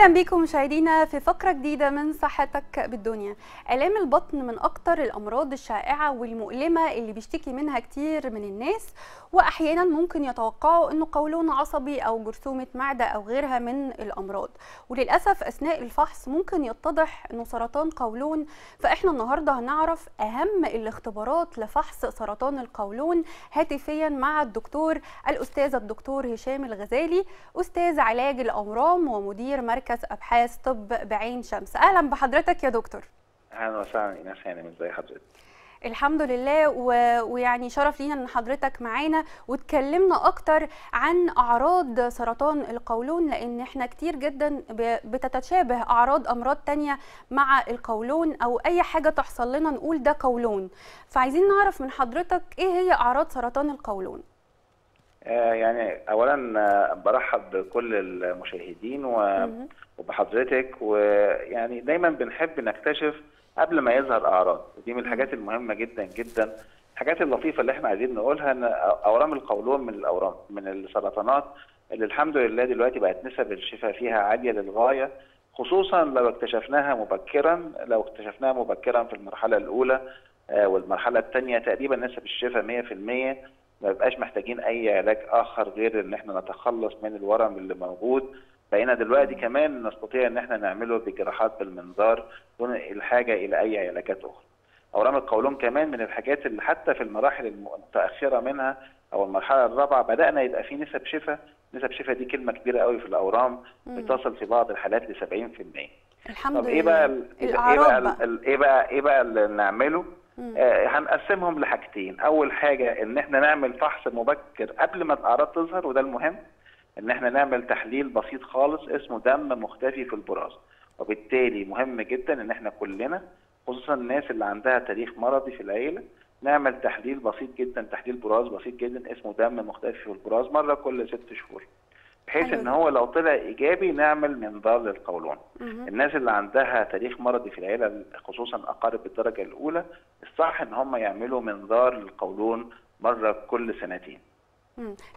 اهلا بيكم مشاهدينا في فقره جديده من صحتك بالدنيا الام البطن من اكتر الامراض الشائعه والمؤلمه اللي بيشتكي منها كتير من الناس واحيانا ممكن يتوقعوا انه قولون عصبي او جرثومه معده او غيرها من الامراض وللاسف اثناء الفحص ممكن يتضح انه سرطان قولون فاحنا النهارده هنعرف اهم الاختبارات لفحص سرطان القولون هاتفيا مع الدكتور الاستاذ الدكتور هشام الغزالي استاذ علاج الاورام ومدير مركز ابحاث طب بعين شمس اهلا بحضرتك يا دكتور اهلا وسهلا يا ازي حضرتك الحمد لله و... ويعني شرف لينا ان حضرتك معانا واتكلمنا اكتر عن اعراض سرطان القولون لان احنا كتير جدا ب... بتتشابه اعراض امراض تانية مع القولون او اي حاجه تحصل لنا نقول ده قولون فعايزين نعرف من حضرتك ايه هي اعراض سرطان القولون آه، يعني اولا آه، برحب بكل المشاهدين وبحضرتك ويعني دايما بنحب نكتشف قبل ما يظهر اعراض ودي من الحاجات المهمه جدا جدا الحاجات اللطيفه اللي احنا عايزين نقولها ان اورام القولون من الاورام من السرطانات اللي الحمد لله دلوقتي بقت نسب الشفاء فيها عاليه للغايه خصوصا لو اكتشفناها مبكرا لو اكتشفناها مبكرا في المرحله الاولى آه، والمرحله الثانيه تقريبا نسب الشفاء 100% ما بيبقاش محتاجين اي علاج اخر غير ان احنا نتخلص من الورم اللي موجود بقينا دلوقتي كمان نستطيع ان احنا نعمله بجراحات بالمنظار دون الحاجه الى اي علاجات اخرى. اورام القولون كمان من الحاجات اللي حتى في المراحل المتاخره منها او المرحله الرابعه بدانا يبقى في نسب شفاء، نسب شفاء دي كلمه كبيره قوي في الاورام بتصل في بعض الحالات ل 70%. الحمد لله. طب ايه بقى ايه بقى ايه بقى ايه بقى اللي نعمله؟ آه هنقسمهم لحاجتين، اول حاجه ان احنا نعمل فحص مبكر قبل ما الاعراض تظهر وده المهم. ان احنا نعمل تحليل بسيط خالص اسمه دم مختفي في البراز وبالتالي مهم جدا ان احنا كلنا خصوصا الناس اللي عندها تاريخ مرضي في العيله نعمل تحليل بسيط جدا تحليل براز بسيط جدا اسمه دم مختفي في البراز مره كل ست شهور بحيث ان هو لو طلع ايجابي نعمل منظار للقولون الناس اللي عندها تاريخ مرضي في العيله خصوصا اقارب الدرجه الاولى الصح ان هم يعملوا منظار للقولون مره كل سنتين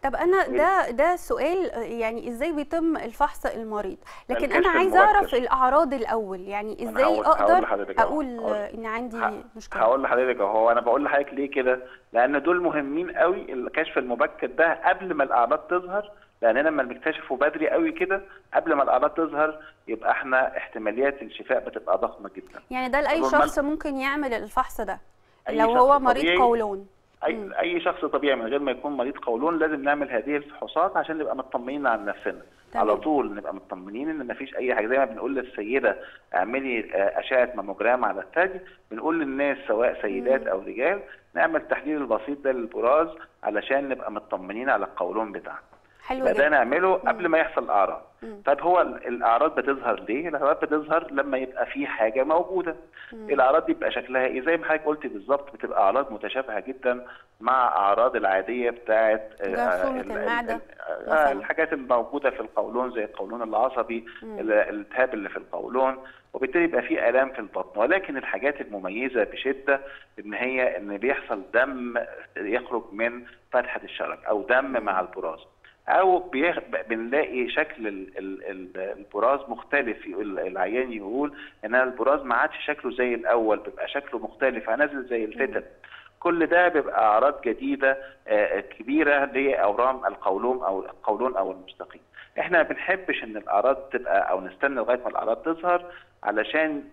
طب انا ده ده سؤال يعني ازاي بيتم الفحص المريض لكن انا عايزه اعرف الاعراض الاول يعني ازاي اقدر اقول ان عندي مشكله هقول لحضرتك اهو انا بقول لحضرتك ليه كده لان دول مهمين قوي الكشف المبكر ده قبل ما الاعراض تظهر لاننا لما بنكتشفه بدري قوي كده قبل ما الاعراض تظهر يبقى احنا احتماليات الشفاء بتبقى ضخمه جدا يعني ده لاي شخص ممكن يعمل الفحص ده لو هو مريض قولون اي م. اي شخص طبيعي من غير ما يكون مريض قولون لازم نعمل هذه الفحوصات عشان نبقى مطمنين عن نفسنا طيب. على طول نبقى مطمنين ان مفيش اي حاجه زي ما بنقول للسيده اعملي آه، اشعه ماموجرام على الثدي بنقول للناس سواء سيدات م. او رجال نعمل تحليل البسيط ده للبراز علشان نبقى مطمنين على القولون بتاعنا حلو ده نعمله قبل ما يحصل اعراض طب هو الاعراض بتظهر ليه الاعراض بتظهر لما يبقى في حاجه موجوده مم. الاعراض دي بيبقى شكلها ايه زي ما حضرتك قلت بالظبط بتبقى اعراض متشابهه جدا مع اعراض العاديه بتاعه آه، المعده آه الحاجات الموجوده في القولون زي القولون العصبي الالتهاب اللي في القولون وبالتالي يبقى في الام في البطن ولكن الحاجات المميزه بشده ان هي ان بيحصل دم يخرج من فتحه الشرج او دم مع البراز او بنلاقي شكل ال ال ال البراز مختلف يقول العيان يقول ان البراز ما عادش شكله زي الاول بيبقى شكله مختلف هنزل زي الفتن كل ده بيبقى اعراض جديده كبيره لاورام القولون او القولون او المستقيم احنا ما بنحبش ان الاعراض تبقى او نستنى لغايه ما الاعراض تظهر علشان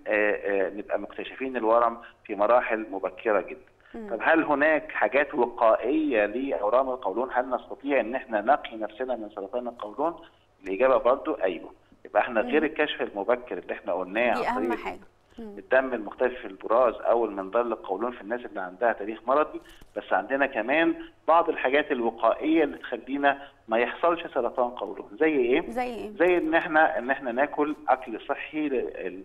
نبقى مكتشفين الورم في مراحل مبكره جدا طب هل هناك حاجات وقائيه لاورام القولون هل نستطيع ان احنا نقي نفسنا من سرطان القولون الاجابه برضو ايوه يبقى احنا غير الكشف المبكر اللي احنا قلناه دي اهم حاجه الدم المختفي في البراز او المنظار القولون في الناس اللي عندها تاريخ مرضي بس عندنا كمان بعض الحاجات الوقائيه اللي تخلينا ما يحصلش سرطان قولون زي ايه زي ايه زي ان احنا ان احنا ناكل اكل صحي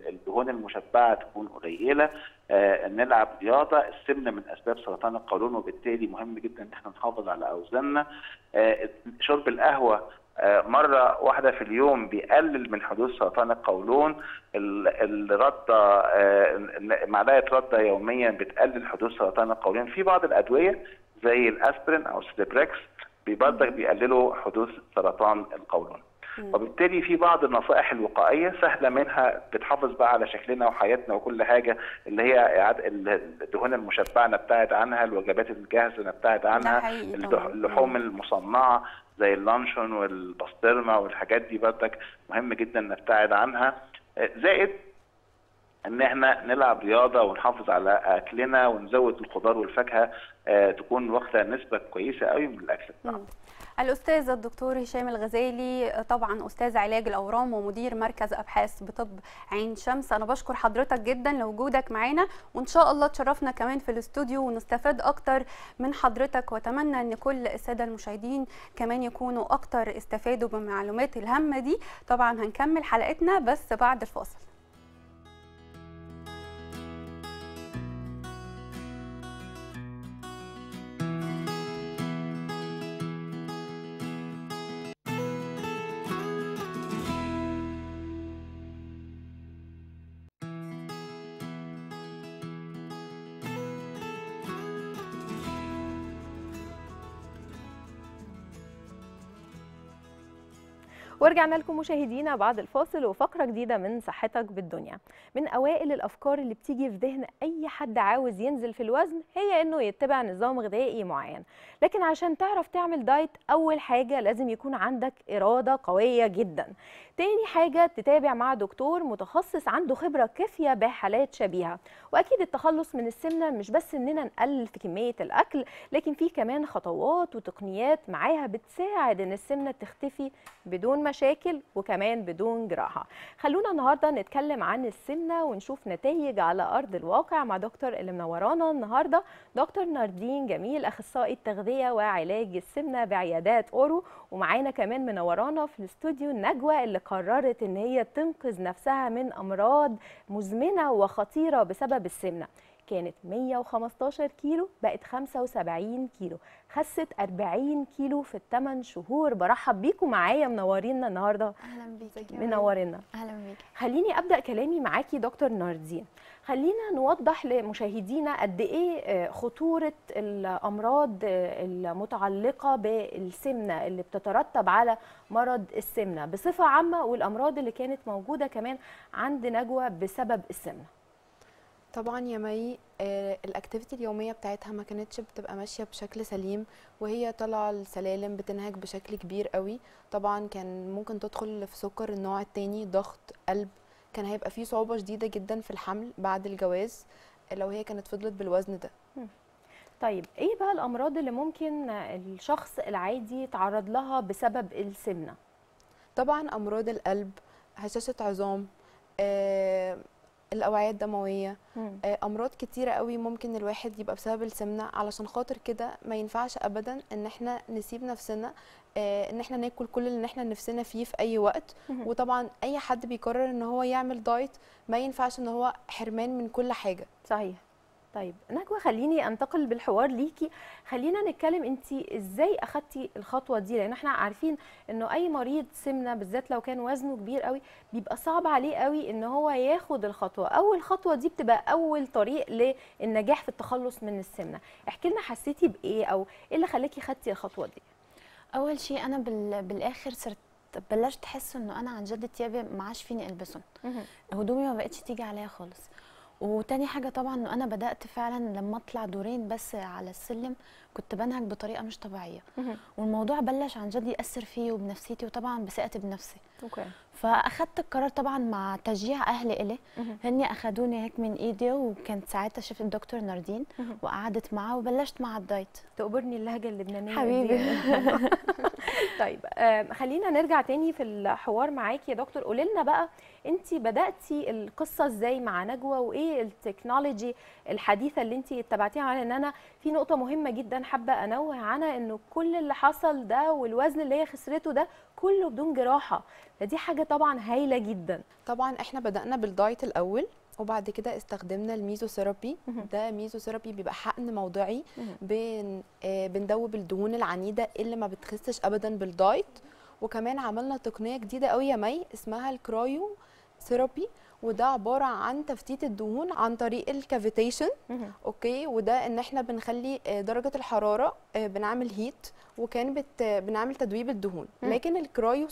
الدهون المشبعه تكون قليله آه نلعب رياضه السمنه من اسباب سرطان القولون وبالتالي مهم جدا ان احنا نحافظ على اوزاننا آه شرب القهوه آه، مرة واحدة في اليوم بيقلل من حدوث سرطان القولون الردة آه، معلقة ردة يوميا بتقلل حدوث سرطان القولون في بعض الأدوية زي الأسبرين أو سيدبريكس برضك بيقللوا حدوث سرطان القولون وبالتالي في بعض النصائح الوقائيه سهله منها بتحافظ بقى على شكلنا وحياتنا وكل حاجه اللي هي الدهون المشبعه نبتعد عنها، الوجبات الجاهزه نبتعد عنها، اللحوم المصنعه، زي اللانشون والبسطرمه والحاجات دي بردك مهم جدا نبتعد عنها زائد ان احنا نلعب رياضه ونحافظ على اكلنا ونزود الخضار والفاكهه آه، تكون واخده نسبه كويسه قوي من الاكل بتاعنا الأستاذ الدكتور هشام الغزالي طبعا أستاذ علاج الأورام ومدير مركز أبحاث بطب عين شمس أنا بشكر حضرتك جدا لوجودك معانا وإن شاء الله تشرفنا كمان في الاستوديو ونستفاد أكتر من حضرتك وأتمنى أن كل السادة المشاهدين كمان يكونوا أكتر استفادوا بالمعلومات الهامة دي طبعا هنكمل حلقتنا بس بعد الفاصل ورجعنا لكم مشاهدينا بعد الفاصل وفقرة جديدة من صحتك بالدنيا من أوائل الأفكار اللي بتيجي في ذهن أي حد عاوز ينزل في الوزن هي أنه يتبع نظام غذائي معين لكن عشان تعرف تعمل دايت أول حاجة لازم يكون عندك إرادة قوية جدا تاني حاجة تتابع مع دكتور متخصص عنده خبرة كافية بحالات شبيهة وأكيد التخلص من السمنة مش بس إننا نقلل في كمية الأكل لكن في كمان خطوات وتقنيات معاها بتساعد إن السمنة تختفي بدون مشاكل وكمان بدون جراحة خلونا النهاردة نتكلم عن السمنة ونشوف نتائج على أرض الواقع مع دكتور اللي منورانا النهاردة دكتور ناردين جميل أخصائي التغذية وعلاج السمنة بعيادات أورو ومعانا كمان منورانا في الاستوديو نجوى اللي قررت ان هي تنقذ نفسها من امراض مزمنه وخطيره بسبب السمنه كانت 115 كيلو بقت 75 كيلو خست 40 كيلو في الثمان شهور برحب بيكم معايا منورينا النهارده اهلا بيكي منورينا اهلا بيكي خليني ابدا كلامي معاكي دكتور ناردين خلينا نوضح لمشاهدينا قد ايه آه، خطوره الامراض آه، المتعلقه بالسمنه اللي بتترتب على مرض السمنه بصفه عامه والامراض اللي كانت موجوده كمان عند نجوى بسبب السمنه طبعا يا مي آه، الاكتيفيتي اليوميه بتاعتها ما كانتش بتبقى ماشيه بشكل سليم وهي طالعه السلالم بتنهج بشكل كبير قوي طبعا كان ممكن تدخل في سكر النوع الثاني ضغط قلب كان هيبقى في صعوبه شديده جدا في الحمل بعد الجواز لو هي كانت فضلت بالوزن ده طيب ايه بقى الامراض اللي ممكن الشخص العادي يتعرض لها بسبب السمنه طبعا امراض القلب هشاشه عظام آه، الاوعيه الدمويه آه، امراض كتيره قوي ممكن الواحد يبقى بسبب السمنه علشان خاطر كده ما ينفعش ابدا ان احنا نسيب نفسنا آه، ان احنا ناكل كل اللي احنا نفسنا فيه في اي وقت وطبعا اي حد بيقرر ان هو يعمل دايت ما ينفعش ان هو حرمان من كل حاجه صحيح طيب نجوى خليني انتقل بالحوار ليكي خلينا نتكلم انت ازاي اخدتي الخطوه دي لان احنا عارفين انه اي مريض سمنه بالذات لو كان وزنه كبير قوي بيبقى صعب عليه قوي ان هو ياخد الخطوه اول خطوه دي بتبقى اول طريق للنجاح في التخلص من السمنه احكي لنا حسيتي بايه او ايه اللي خلاكي خدتي الخطوه دي اول شيء انا بال... بالاخر صرت بلشت احس انه انا عن جد ثيابي ما عادش فيني البسهم هدومي ما بقتش تيجي عليا خالص وتاني حاجه طبعا انه انا بدات فعلا لما اطلع دورين بس على السلم كنت بنهج بطريقه مش طبيعيه والموضوع بلش عن جد ياثر فيي وبنفسيتي وطبعا بثقتي بنفسي اوكي فاخذت القرار طبعا مع تشجيع اهلي الي هني اخذوني هيك من ايدي وكانت ساعتها شفت الدكتور ناردين وقعدت معاه وبلشت مع الدايت تقبرني اللهجه اللبنانيه حبيبي طيب خلينا نرجع تاني في الحوار معاكي يا دكتور قولي لنا بقى انت بداتي القصه ازاي مع نجوى وايه التكنولوجي الحديثه اللي انت اتبعتيها على ان انا في نقطه مهمه جدا حابه انوه عنها انه كل اللي حصل ده والوزن اللي هي خسرته ده كله بدون جراحه فدي حاجه طبعا هايله جدا طبعا احنا بدانا بالدايت الاول وبعد كده استخدمنا الميزوثيرابي ده ميزوثيرابي بيبقى حقن موضعي بن آه، بندوب الدهون العنيده اللي ما بتخسش ابدا بالدايت وكمان عملنا تقنيه جديده قوي يا مي اسمها الكرايو ثيرابي وده عباره عن تفتيت الدهون عن طريق الكافيتيشن اوكي وده ان احنا بنخلي آه، درجه الحراره آه، بنعمل هيت وكان بت... بنعمل تدويب الدهون م. لكن الكرايو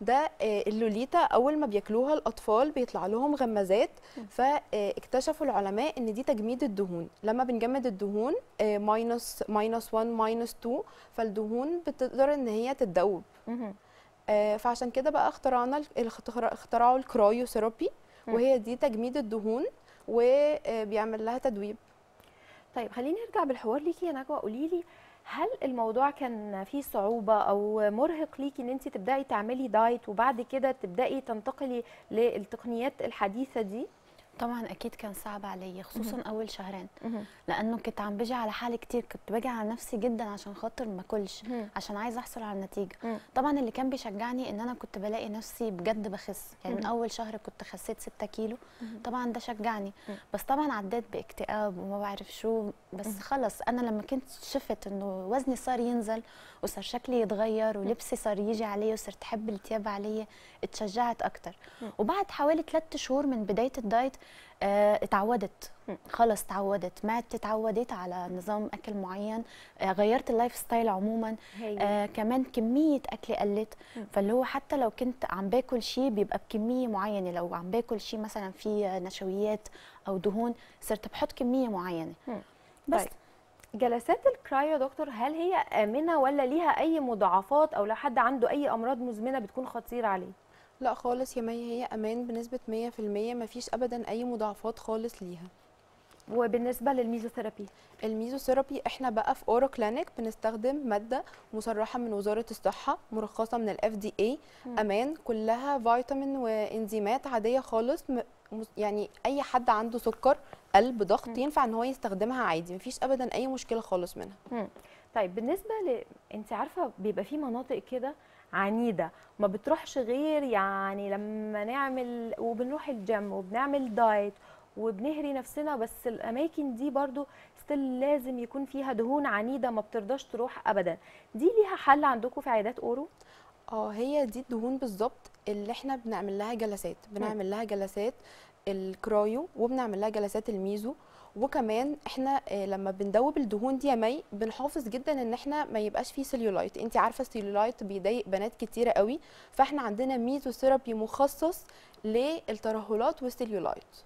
ده آه، اللوليتا اول ما بياكلوها الاطفال بيطلع لهم غمازات فاكتشفوا آه، العلماء ان دي تجميد الدهون لما بنجمد الدهون ماينس ماينس 1 ماينس 2 فالدهون بتقدر ان هي تتذوب آه، فعشان كده بقى اخترعنا اخترعوا الكرايو وهي دي تجميد الدهون وبيعمل لها تدويب طيب خليني ارجع بالحوار ليكي يا نجوى قولي لي هل الموضوع كان فيه صعوبه او مرهق ليكي ان انت تبداي تعملي دايت وبعد كده تبداي تنتقلي للتقنيات الحديثه دي طبعا اكيد كان صعب علي خصوصا مه. اول شهرين مه. لانه كنت عم بجي على حالي كتير كنت باجي على نفسي جدا عشان خاطر ما اكلش عشان عايزه احصل على النتيجه مه. طبعا اللي كان بيشجعني ان انا كنت بلاقي نفسي بجد بخس يعني من اول شهر كنت خسيت 6 كيلو طبعا ده شجعني بس طبعا عديت باكتئاب وما بعرف شو بس خلص انا لما كنت شفت انه وزني صار ينزل وصار شكلي يتغير ولبسي صار يجي علي وصرت احب الثياب علي اتشجعت اكتر وبعد حوالي 3 شهور من بدايه الدايت آه، اتعودت خلاص اتعودت ما اتعودت على نظام اكل معين آه، غيرت اللايف ستايل عموما آه كمان كميه اكل قلت فاللي هو حتى لو كنت عم باكل شيء بيبقى بكميه معينه لو عم باكل شيء مثلا فيه نشويات او دهون صرت بحط كميه معينه بس طيب. جلسات الكرايو دكتور هل هي امنه ولا ليها اي مضاعفات او لو حد عنده اي امراض مزمنه بتكون خطيره عليه لا خالص يا مي هي امان بنسبه مية في المية مفيش ابدا اي مضاعفات خالص ليها وبالنسبه للميزوثيرابي الميزوثيرابي احنا بقى في اورو كلينيك بنستخدم ماده مصرحه من وزاره الصحه مرخصه من الاف دي اي امان كلها فيتامين وانزيمات عاديه خالص يعني اي حد عنده سكر قلب ضغط ينفع ان هو يستخدمها عادي مفيش ابدا اي مشكله خالص منها م. طيب بالنسبه ل انت عارفه بيبقى في مناطق كده عنيده ما بتروحش غير يعني لما نعمل وبنروح الجيم وبنعمل دايت وبنهري نفسنا بس الاماكن دي برضو ستيل لازم يكون فيها دهون عنيده ما بترضاش تروح ابدا دي ليها حل عندكم في عيادات اورو اه هي دي الدهون بالظبط اللي احنا بنعمل لها جلسات بنعمل لها جلسات الكرايو وبنعمل لها جلسات الميزو وكمان احنا آه، لما بندوب الدهون دي يا مي بنحافظ جدا ان احنا ما يبقاش فيه سيلولايت انت عارفه السيلولايت بيضايق بنات كتيره قوي فاحنا عندنا ميزو ثيرابي مخصص للترهلات والسيلولايت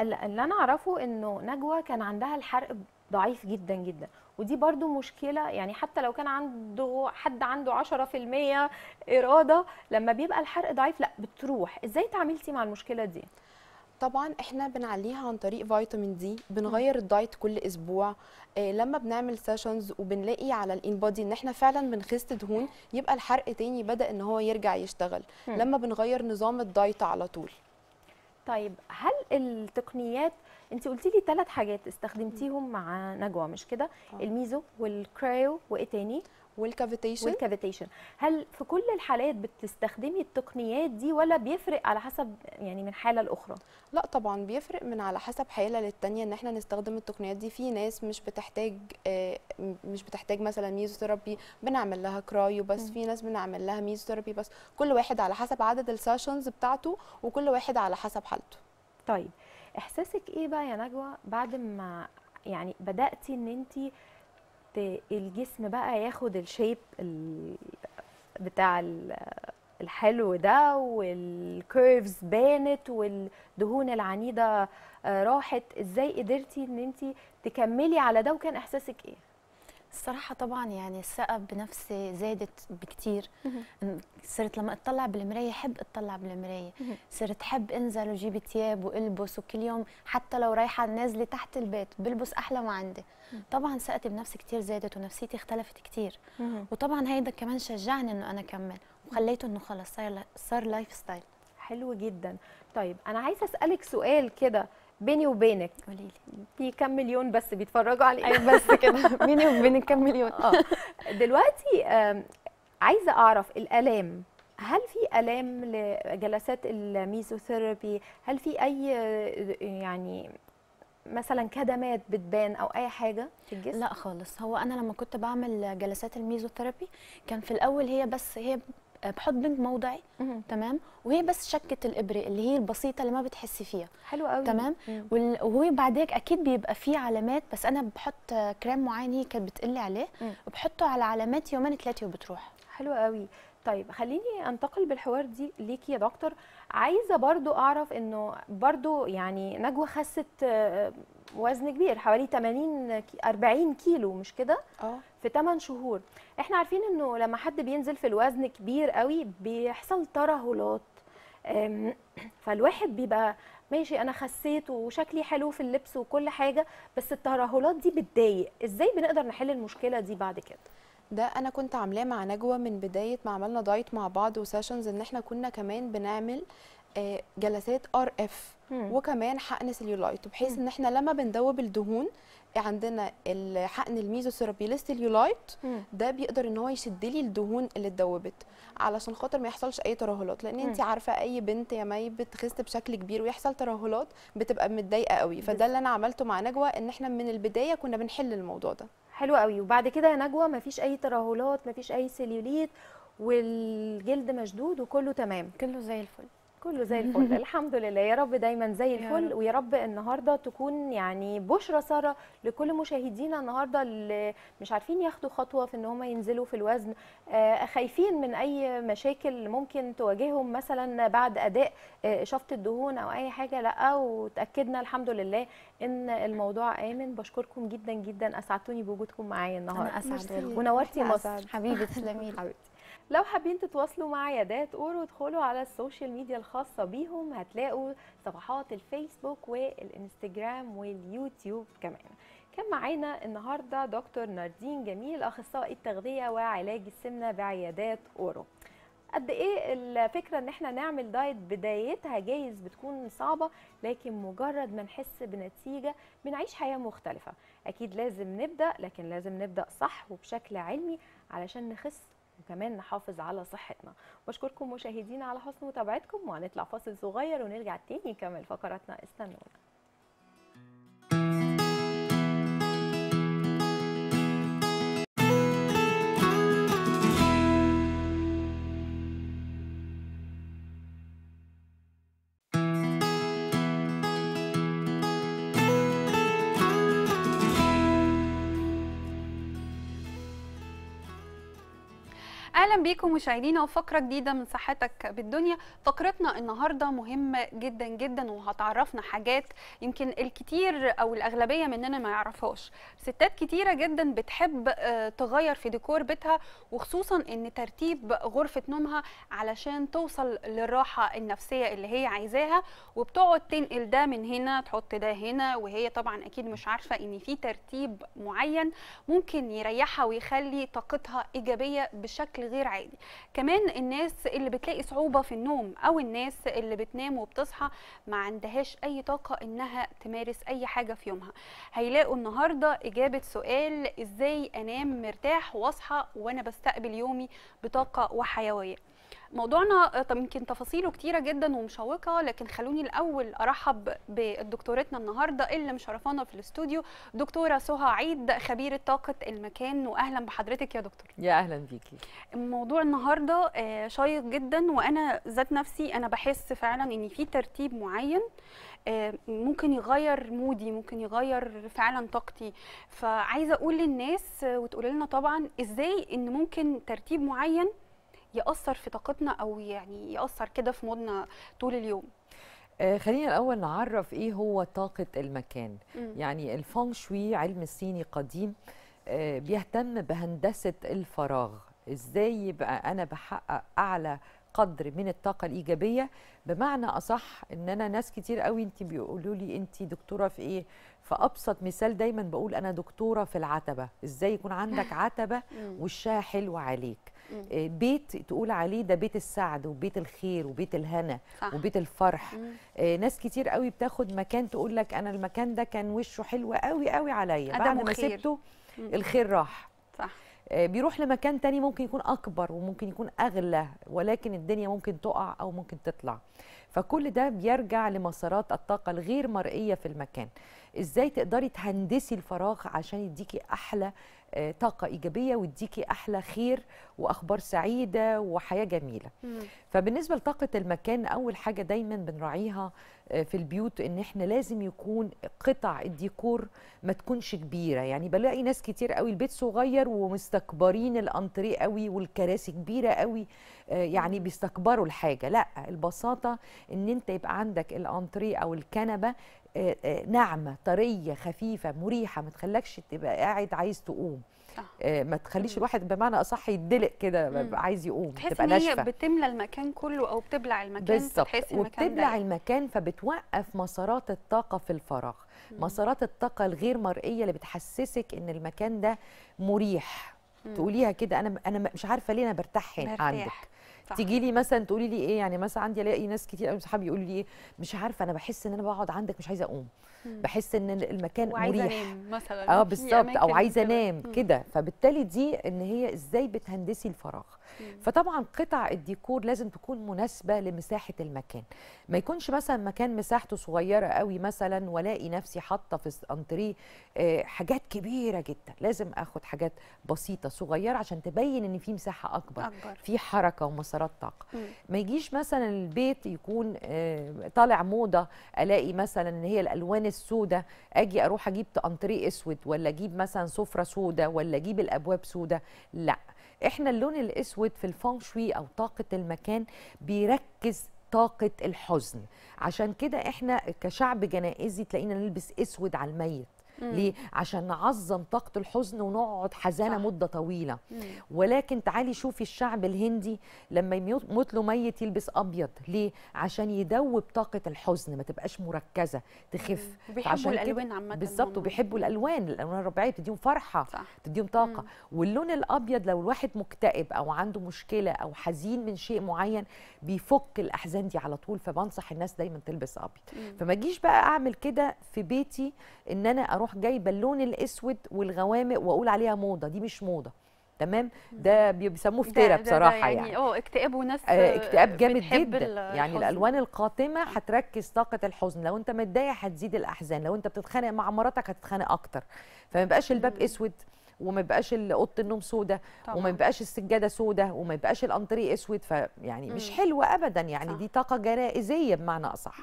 اللي انا اعرفه انه نجوى كان عندها الحرق ضعيف جدا جدا ودي برضو مشكلة يعني حتى لو كان عنده حد عنده 10% إرادة لما بيبقى الحرق ضعيف لا بتروح ازاي تعاملتي مع المشكلة دي؟ طبعا احنا بنعليها عن طريق فيتامين دي بنغير الدايت كل اسبوع إيه لما بنعمل سيشنز وبنلاقي على الان بودي ان احنا فعلا بنخس دهون يبقى الحرق تاني بدا ان هو يرجع يشتغل مم. لما بنغير نظام الدايت على طول طيب هل التقنيات انت قلتي لي ثلاث حاجات استخدمتيهم مع نجوى مش كده آه. الميزو والكريو وايه تاني والكافيتيشن والكافيتيشن هل في كل الحالات بتستخدمي التقنيات دي ولا بيفرق على حسب يعني من حاله لاخرى لا طبعا بيفرق من على حسب حاله للتانيه ان احنا نستخدم التقنيات دي في ناس مش بتحتاج آه، مش بتحتاج مثلا ميزوثيرابي بنعمل لها كرايو بس م. في ناس بنعمل لها ميزوثيرابي بس كل واحد على حسب عدد السيشنز بتاعته وكل واحد على حسب حالته طيب احساسك ايه بقى يا نجوى بعد ما يعني بداتي ان انت الجسم بقى ياخد الشيب بتاع الحلو ده والكيرفز بانت والدهون العنيده آه، راحت ازاي قدرتي ان انت تكملي على ده وكان احساسك ايه الصراحة طبعا يعني الثقة بنفسي زادت بكثير صرت لما اطلع بالمراية احب اطلع بالمراية صرت احب انزل واجيب ثياب والبس وكل يوم حتى لو رايحة نازلة تحت البيت بلبس احلى ما عندي طبعا ثقتي بنفسي كثير زادت ونفسيتي اختلفت كثير وطبعا هيدا كمان شجعني انه انا اكمل وخليته انه خلص صار صار لايف ستايل حلو جدا طيب انا عايزه اسالك سؤال كده بيني وبينك قولي لي في كام مليون بس بيتفرجوا عليك ايوه بس كده بيني وبينك كام مليون اه دلوقتي عايزه اعرف الالام هل في الام لجلسات الميزوثيرابي هل في اي يعني مثلا كدمات بتبان او اي حاجه في الجسم لا خالص هو انا لما كنت بعمل جلسات الميزوثيرابي كان في الاول هي بس هي بحط بنج موضعي مم. تمام وهي بس شكه الابره اللي هي البسيطه اللي ما بتحسي فيها حلو قوي تمام وال... وهو هيك اكيد بيبقى فيه علامات بس انا بحط كريم معين هي كانت بتقلي عليه مم. وبحطه على علامات يومين ثلاثه وبتروح حلو قوي طيب خليني انتقل بالحوار دي ليكي يا دكتور عايزه برضو اعرف انه برضو يعني نجوى خست آه، آه، وزن كبير حوالي 80 40 كيلو مش كده اه في 8 شهور احنا عارفين انه لما حد بينزل في الوزن كبير قوي بيحصل ترهلات فالواحد بيبقى ماشي انا خسيت وشكلي حلو في اللبس وكل حاجه بس الترهلات دي بتضايق ازاي بنقدر نحل المشكله دي بعد كده ده انا كنت عاملاه مع نجوى من بدايه ما عملنا دايت مع بعض وسيشنز ان احنا كنا كمان بنعمل آه، جلسات ار اف وكمان حقن سيليولايت بحيث ان احنا لما بندوب الدهون عندنا الحقن الميزوثيرابي للسيليولايت ده بيقدر ان هو يشد لي الدهون اللي اتدوبت علشان خاطر ما يحصلش اي ترهلات لان انت عارفه اي بنت يا مي بتخس بشكل كبير ويحصل ترهلات بتبقى متضايقه قوي فده اللي انا عملته مع نجوى ان احنا من البدايه كنا بنحل الموضوع ده حلو قوي وبعد كده يا نجوى مفيش اي ترهلات مفيش اي سيليوليت والجلد مشدود وكله تمام كله زي الفل كله زي الفل الحمد لله يا رب دايما زي الفل ويا رب النهارده تكون يعني بشرى ساره لكل مشاهدينا النهارده اللي مش عارفين ياخدوا خطوه في ان هم ينزلوا في الوزن آه، خايفين من اي مشاكل ممكن تواجههم مثلا بعد اداء آه شفط الدهون او اي حاجه لا وتاكدنا الحمد لله ان الموضوع امن بشكركم جدا جدا اسعدتوني بوجودكم معايا النهارده ونورتي مصر حبيبي تسلمي حبيبتي لو حابين تتواصلوا مع عيادات اورو ادخلوا على السوشيال ميديا الخاصه بيهم هتلاقوا صفحات الفيسبوك والانستجرام واليوتيوب كمان كان معانا النهارده دكتور ناردين جميل اخصائي التغذيه وعلاج السمنه بعيادات اورو قد ايه الفكره ان احنا نعمل دايت بدايتها جايز بتكون صعبه لكن مجرد ما نحس بنتيجه بنعيش حياه مختلفه اكيد لازم نبدا لكن لازم نبدا صح وبشكل علمي علشان نخس وكمان نحافظ على صحتنا بشكركم مشاهدينا على حسن متابعتكم وهنطلع فاصل صغير ونرجع تاني نكمل فقراتنا استنونا اهلا بيكم مشاهدينا وفقره جديده من صحتك بالدنيا فقرتنا النهارده مهمه جدا جدا وهتعرفنا حاجات يمكن الكتير او الاغلبيه مننا ما يعرفهاش ستات كتيره جدا بتحب آه، تغير في ديكور بيتها وخصوصا ان ترتيب غرفه نومها علشان توصل للراحه النفسيه اللي هي عايزاها وبتقعد تنقل ده من هنا تحط ده هنا وهي طبعا اكيد مش عارفه ان في ترتيب معين ممكن يريحها ويخلي طاقتها ايجابيه بشكل غير غير عادي كمان الناس اللي بتلاقي صعوبه في النوم او الناس اللي بتنام وبتصحى ما عندهاش اي طاقه انها تمارس اي حاجه في يومها هيلاقوا النهارده اجابه سؤال ازاي انام مرتاح واصحى وانا بستقبل يومي بطاقه وحيويه موضوعنا يمكن تفاصيله كتيرة جدا ومشوقة لكن خلوني الأول أرحب بدكتورتنا النهاردة اللي مشرفانا في الاستوديو دكتورة سهى عيد خبيرة طاقة المكان وأهلا بحضرتك يا دكتور يا أهلا بيكي موضوع النهاردة آه، شيق جدا وأنا ذات نفسي أنا بحس فعلا إن في ترتيب معين آه، ممكن يغير مودي ممكن يغير فعلا طاقتي فعايزه اقول للناس وتقول لنا طبعا ازاي ان ممكن ترتيب معين ياثر في طاقتنا او يعني ياثر كده في مودنا طول اليوم آه خلينا الاول نعرف ايه هو طاقه المكان م. يعني الفانغ شوي علم صيني قديم آه بيهتم بهندسه الفراغ ازاي يبقى انا بحقق اعلى قدر من الطاقه الايجابيه بمعنى اصح ان انا ناس كتير قوي انت بيقولوا لي انت دكتوره في ايه فابسط مثال دايما بقول انا دكتوره في العتبه ازاي يكون عندك عتبه وشها حلو عليك آه، بيت تقول عليه ده بيت السعد وبيت الخير وبيت الهنا صح. وبيت الفرح آه، ناس كتير قوي بتاخد مكان تقول لك انا المكان ده كان وشه حلو قوي قوي عليا بعد ما سبته الخير راح صح آه، بيروح لمكان تاني ممكن يكون أكبر وممكن يكون أغلى ولكن الدنيا ممكن تقع أو ممكن تطلع فكل ده بيرجع لمسارات الطاقة الغير مرئية في المكان ازاي تقدري تهندسي الفراغ عشان يديكي احلى آه، طاقه ايجابيه ويديكي احلى خير واخبار سعيده وحياه جميله مم. فبالنسبه لطاقه المكان اول حاجه دايما بنراعيها آه، في البيوت ان احنا لازم يكون قطع الديكور ما تكونش كبيره يعني بلاقي ناس كتير قوي البيت صغير ومستكبرين الانتريه قوي والكراسي كبيره قوي آه، يعني بيستكبروا الحاجه لا البساطه ان انت يبقى عندك الانتريه او الكنبه آه، آه، ناعمه طريه خفيفه مريحه ما تخلكش تبقى قاعد عايز تقوم آه. ما تخليش الواحد بمعنى اصح يدلق كده عايز يقوم تبقى ناشفه تحس ان هي بتملى المكان كله او بتبلع المكان بالظبط وبتبلع المكان فبتوقف مسارات الطاقه في الفراغ مسارات الطاقه الغير مرئيه اللي بتحسسك ان المكان ده مريح مم. تقوليها كده انا انا مش عارفه ليه انا برتاح هنا عندك تيجي لي مثلا تقولي لي ايه يعني مثلا عندي الاقي ناس كتير قوي صحابي يقولوا لي ايه مش عارفه انا بحس ان انا بقعد عندك مش عايزه اقوم بحس ان المكان مريح انام مثلا اه بالظبط او عايزه انام كده فبالتالي دي ان هي ازاي بتهندسي الفراغ فطبعا قطع الديكور لازم تكون مناسبه لمساحه المكان ما يكونش مثلا مكان مساحته صغيره قوي مثلا والاقي نفسي حاطه في الانتريه آه، حاجات كبيره جدا لازم اخد حاجات بسيطه صغيره عشان تبين ان في مساحه اكبر, أكبر. في حركه ومسارات طاقه ما يجيش مثلا البيت يكون آه، طالع موضه الاقي مثلا ان هي الالوان السوداء اجي اروح اجيب انتريه اسود ولا اجيب مثلا سفره سوداء ولا اجيب الابواب سوداء لا احنا اللون الاسود في الفانشوي او طاقه المكان بيركز طاقه الحزن عشان كده احنا كشعب جنائزي تلاقينا نلبس اسود على الميت ليه عشان نعظم طاقه الحزن ونقعد حزانه صح. مده طويله مم. ولكن تعالي شوفي الشعب الهندي لما يموت له ميت يلبس ابيض ليه عشان يدوب طاقه الحزن ما تبقاش مركزه تخف وبيحبوا الالوان عامه بالظبط وبيحبوا الالوان الالوان الربيعيه تديهم فرحه صح. تديهم طاقه مم. واللون الابيض لو الواحد مكتئب او عنده مشكله او حزين من شيء معين بيفك الاحزان دي على طول فبنصح الناس دايما تلبس ابيض فما اجيش بقى اعمل كده في بيتي ان انا اروح اروح جايبه اللون الاسود والغوامق واقول عليها موضه دي مش موضه تمام ده بيسموه فترة بصراحه يعني, يعني. اه اكتئاب وناس آه اكتئاب جامد جدا يعني الحزن. يعني الالوان القاتمه آه. هتركز طاقه الحزن لو انت متضايق هتزيد الاحزان لو انت بتتخانق مع مراتك هتتخانق اكتر فما يبقاش الباب اسود وما يبقاش اوضه النوم سودة وما يبقاش السجاده سودة وما يبقاش الانطري اسود فيعني مش حلوه ابدا يعني صح. دي طاقه جرائزيه بمعنى اصح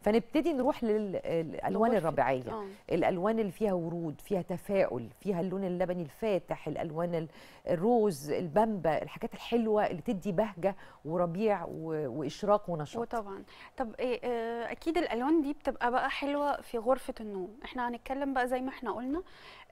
فنبتدي نروح للالوان الربيعيه آه. الالوان اللي فيها ورود فيها تفاؤل فيها اللون اللبني الفاتح الالوان الروز البامبا الحاجات الحلوه اللي تدي بهجه وربيع واشراق ونشاط وطبعا طب إيه، آه، اكيد الالوان دي بتبقى بقى حلوه في غرفه النوم احنا هنتكلم بقى زي ما احنا قلنا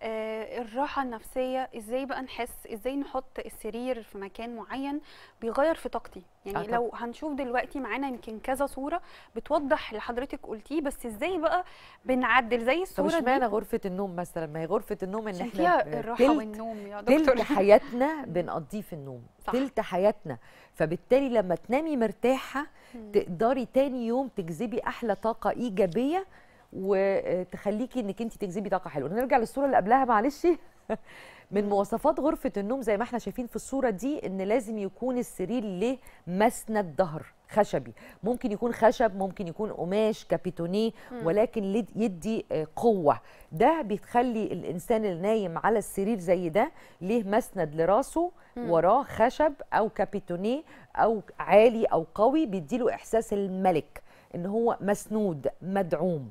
آه، الراحه النفسيه ازاي بقى نحس ازاي نحط السرير في مكان معين بيغير في طاقتي يعني أكبر. لو هنشوف دلوقتي معانا يمكن كذا صوره بتوضح اللي حضرتك قلتيه بس ازاي بقى بنعدل زي الصوره طب اشمعنى غرفه النوم مثلا ما هي غرفه النوم ان احنا الراحه تلت والنوم يا دكتور تلت حياتنا بنقضيه في النوم صح. تلت حياتنا فبالتالي لما تنامي مرتاحه تقدري تاني يوم تجذبي احلى طاقه ايجابيه وتخليكي انك انت تجذبي طاقه حلوه نرجع للصوره اللي قبلها معلش من مواصفات غرفه النوم زي ما احنا شايفين في الصوره دي ان لازم يكون السرير له مسند ظهر خشبي ممكن يكون خشب ممكن يكون قماش كابيتونيه ولكن يدي آه، قوه ده بيخلي الانسان اللي نايم على السرير زي ده ليه مسند لراسه وراه خشب او كابيتونيه او عالي او قوي بيديله احساس الملك ان هو مسنود مدعوم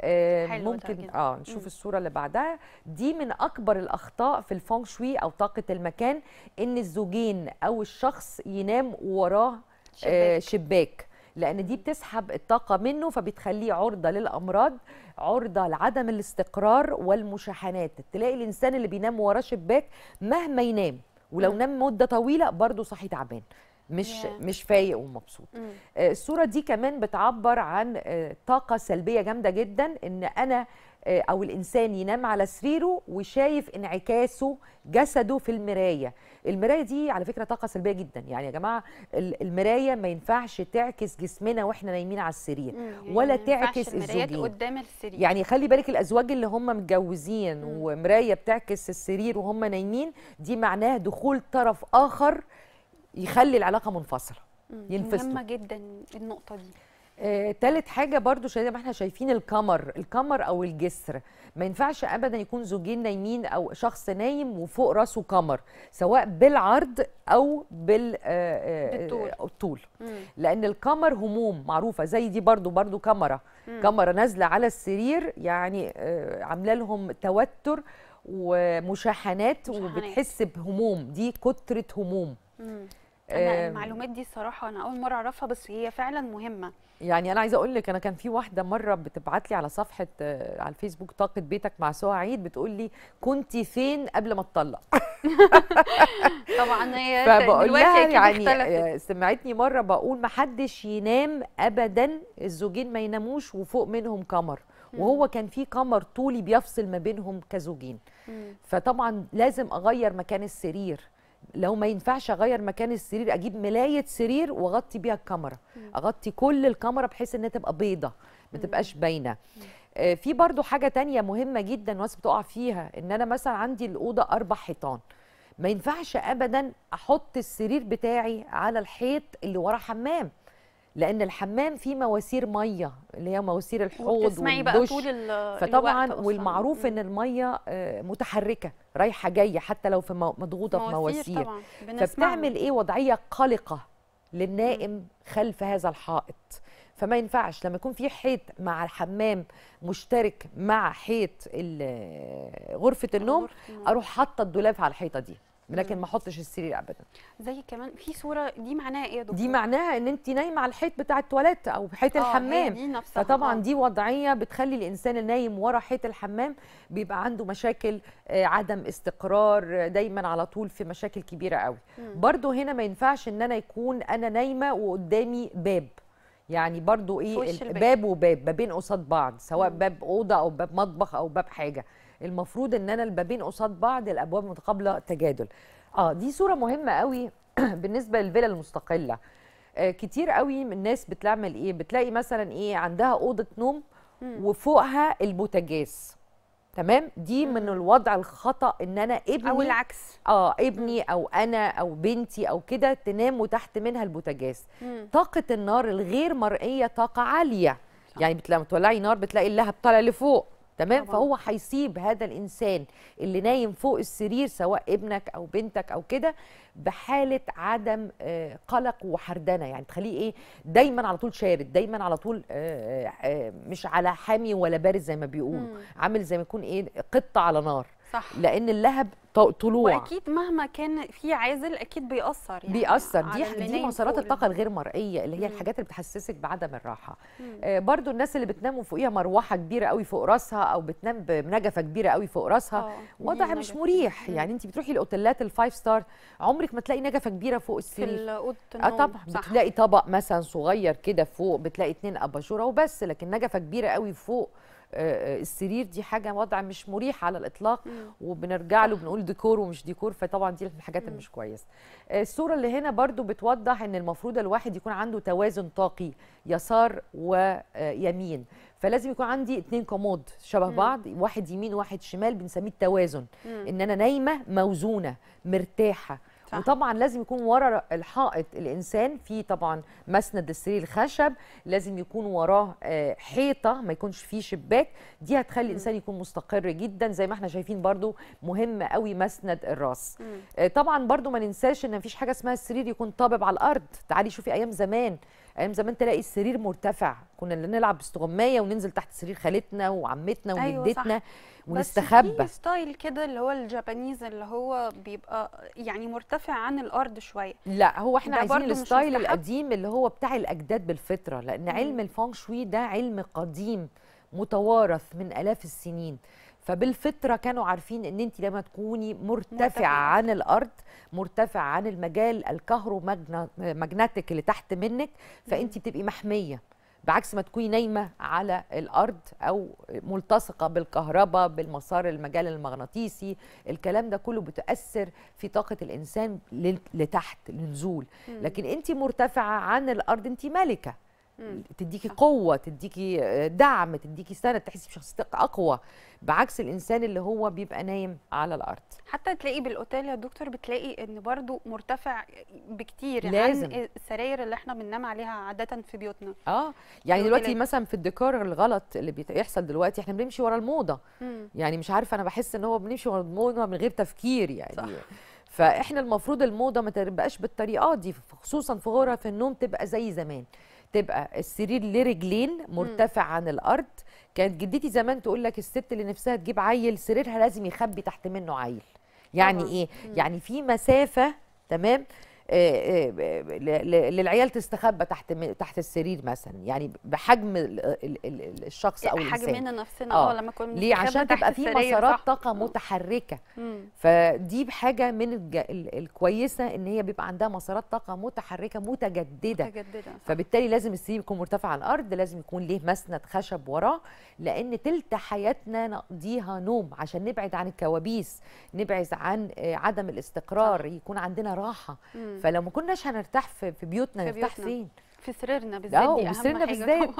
آه حلو ممكن اه نشوف مم. الصوره اللي بعدها دي من اكبر الاخطاء في الفونغ شوي او طاقه المكان ان الزوجين او الشخص ينام وراه آه، شباك, آه شباك. لان دي بتسحب الطاقه منه فبتخليه عرضه للامراض عرضه لعدم الاستقرار والمشاحنات تلاقي الانسان اللي بينام وراه شباك مهما ينام ولو نام مده طويله برضه صحي تعبان مش yeah. مش فايق ومبسوط mm. الصوره دي كمان بتعبر عن آه، طاقه سلبيه جامده جدا ان انا آه، او الانسان ينام على سريره وشايف انعكاسه جسده في المرايه المرايه دي على فكره طاقه سلبيه جدا يعني يا جماعه المرايه ما ينفعش تعكس جسمنا واحنا نايمين على السرير يعني ولا تعكس الزوجين قدام السرير يعني خلي بالك الازواج اللي هم متجوزين ومرايه بتعكس السرير وهم نايمين دي معناه دخول طرف اخر يخلي العلاقه منفصله ينفصل مهمه جدا النقطه دي آه، تالت حاجه برضو زي ما احنا شايفين القمر القمر او الجسر ما ينفعش ابدا يكون زوجين نايمين او شخص نايم وفوق راسه قمر سواء بالعرض او بال آه، آه، بالطول آه، لان القمر هموم معروفه زي دي برضو برضو كاميرا كاميرا نازله على السرير يعني آه، عامله لهم توتر ومشاحنات وبتحس بهموم دي كتره هموم مم. انا المعلومات دي الصراحه انا اول مره اعرفها بس هي فعلا مهمه يعني انا عايزه اقول لك انا كان في واحده مره بتبعت لي على صفحه آه، على الفيسبوك طاقه بيتك مع سوى عيد بتقول لي كنت فين قبل ما تطلق طبعا هي فبقول لها يعني آه، سمعتني مره بقول ما حدش ينام ابدا الزوجين ما يناموش وفوق منهم قمر وهو كان في قمر طولي بيفصل ما بينهم كزوجين فطبعا لازم اغير مكان السرير لو ما ينفعش اغير مكان السرير اجيب ملايه سرير واغطي بيها الكاميرا اغطي كل الكاميرا بحيث انها تبقى بيضه ما تبقاش باينه آه، في برضو حاجه تانية مهمه جدا الناس بتقع فيها ان انا مثلا عندي الاوضه اربع حيطان ما ينفعش ابدا احط السرير بتاعي على الحيط اللي ورا حمام لان الحمام فيه مواسير ميه اللي هي مواسير الحوض والدش فطبعا والمعروف ان الميه آه، متحركه رايحه جايه حتى لو في مضغوطه في مواسير فبتعمل ايه وضعيه قلقه للنائم خلف هذا الحائط فما ينفعش لما يكون في حيط مع الحمام مشترك مع حيط آه، غرفه النوم اروح حاطه الدولاب على الحيطه دي لكن ما احطش السرير ابدا زي كمان في صوره دي معناها ايه يا دكتور دي معناها ان انت نايمه على الحيط بتاع التواليت او حيط آه، الحمام دي نفسها فطبعا آه. دي وضعيه بتخلي الانسان النايم ورا حيط الحمام بيبقى عنده مشاكل آه، عدم استقرار دايما على طول في مشاكل كبيره قوي برده هنا ما ينفعش ان انا يكون انا نايمه وقدامي باب يعني برضو ايه باب وباب بابين قصاد بعض سواء مم. باب اوضه او باب مطبخ او باب حاجه المفروض ان انا البابين قصاد بعض الابواب متقابله تجادل اه دي صوره مهمه قوي بالنسبه للفيلا المستقله آه كتير قوي من الناس بتعمل ايه بتلاقي مثلا ايه عندها اوضه نوم وفوقها البوتاجاز تمام دي من الوضع الخطا ان انا ابني او العكس اه ابني او انا او بنتي او كده تنام وتحت منها البوتاجاز طاقه النار الغير مرئيه طاقه عاليه يعني بتلاقي تولعي نار بتلاقي اللهب طالع لفوق تمام طبعا. فهو هيسيب هذا الانسان اللي نايم فوق السرير سواء ابنك او بنتك او كده بحاله عدم آه، قلق وحردنه يعني تخليه ايه دايما على طول شارد دايما على طول آه، آه، مش على حامي ولا بارد زي ما بيقولوا عامل زي ما يكون ايه قطه على نار صح لان اللهب طلوع واكيد مهما كان في عازل اكيد بيأثر يعني بيأثر دي دي مسارات الطاقه الغير مرئيه اللي هي مم. الحاجات اللي بتحسسك بعدم الراحه آه برضو الناس اللي بتنام وفوقيها مروحه كبيره قوي فوق راسها او بتنام بنجفه كبيره قوي فوق راسها آه، وضع مش مريح مم. يعني انت بتروحي الاوتيلات الفايف ستار عمرك ما تلاقي نجفه كبيره فوق السرير في اه طبعا بتلاقي طبق مثلا صغير كده فوق بتلاقي اتنين اباجوره وبس لكن نجفه كبيره قوي فوق آه، آه، السرير دي حاجه وضع مش مريح على الاطلاق وبنرجع له بنقول ديكور ومش ديكور فطبعا دي الحاجات اللي مش كويسه آه، الصوره اللي هنا برضو بتوضح ان المفروض الواحد يكون عنده توازن طاقي يسار ويمين فلازم يكون عندي اتنين كومود شبه مم. بعض واحد يمين وواحد شمال بنسميه التوازن مم. ان انا نايمه موزونه مرتاحه صح. وطبعا لازم يكون ورا الحائط الانسان في طبعا مسند السرير الخشب لازم يكون وراه آه، حيطه ما يكونش فيه شباك دي هتخلي الانسان يكون مستقر جدا زي ما احنا شايفين برده مهم قوي مسند الراس آه، طبعا برده ما ننساش ان مفيش حاجه اسمها السرير يكون طابب على الارض تعالي شوفي ايام زمان ايام زمان تلاقي السرير مرتفع كنا اللي نلعب باستغمايه وننزل تحت سرير خالتنا وعمتنا أيوة، وجدتنا أيوة ونستخبى بس في ستايل كده اللي هو الجابانيز اللي هو بيبقى يعني مرتفع عن الارض شويه لا هو احنا عايزين الستايل القديم اللي هو بتاع الاجداد بالفطره لان علم الفانشوي ده علم قديم متوارث من الاف السنين فبالفطره كانوا عارفين ان انت لما تكوني مرتفعه مرتفع. عن الارض مرتفعه عن المجال الكهرومغناطيك اللي تحت منك فانت بتبقي محميه بعكس ما تكوني نايمه على الارض او ملتصقه بالكهرباء بالمسار المجال المغناطيسي الكلام ده كله بتاثر في طاقه الانسان لتحت لنزول لكن انت مرتفعه عن الارض انت ملكه تديكي قوه تديكي آه، دعم تديكي سند تحسي بشخصيتك اقوى بعكس الانسان اللي هو بيبقى نايم على الارض حتى تلاقي بالاوتيل يا دكتور بتلاقي ان برضو مرتفع بكتير لازم. عن السراير اللي احنا بننام عليها عاده في بيوتنا اه يعني دلوقتي مثلا في الديكور الغلط اللي بيحصل دلوقتي احنا بنمشي ورا الموضه مم. يعني مش عارفه انا بحس ان هو بنمشي ورا الموضه من غير تفكير يعني صح. فاحنا المفروض الموضه ما تبقاش بالطريقه دي خصوصا في غرف النوم تبقى زي زمان تبقى السرير لرجلين مرتفع مرتفع عن الارض كانت جدتي زمان تقول لك الست اللي نفسها تجيب عيل سريرها لازم يخبي تحت منه عيل يعني ايه يعني في مسافه تمام آه، آه، للعيال تستخبى تحت تحت السرير مثلا يعني بحجم الشخص او الانسان حجمنا نفسنا آه. اه لما كنا ليه عشان تبقى في مسارات طاقه متحركه مم. فدي بحاجه من الكويسه ان هي بيبقى عندها مسارات طاقه متحركه متجدده متجدده فبالتالي لازم السرير يكون مرتفع على الارض لازم يكون ليه مسند خشب وراه لان تلت حياتنا نقضيها نوم عشان نبعد عن الكوابيس نبعد عن عدم الاستقرار صح. يكون عندنا راحه مم. فلو ما كناش هنرتاح في بيوتنا نرتاح فين؟ في سريرنا بالذات دي اهم سريرنا بالذات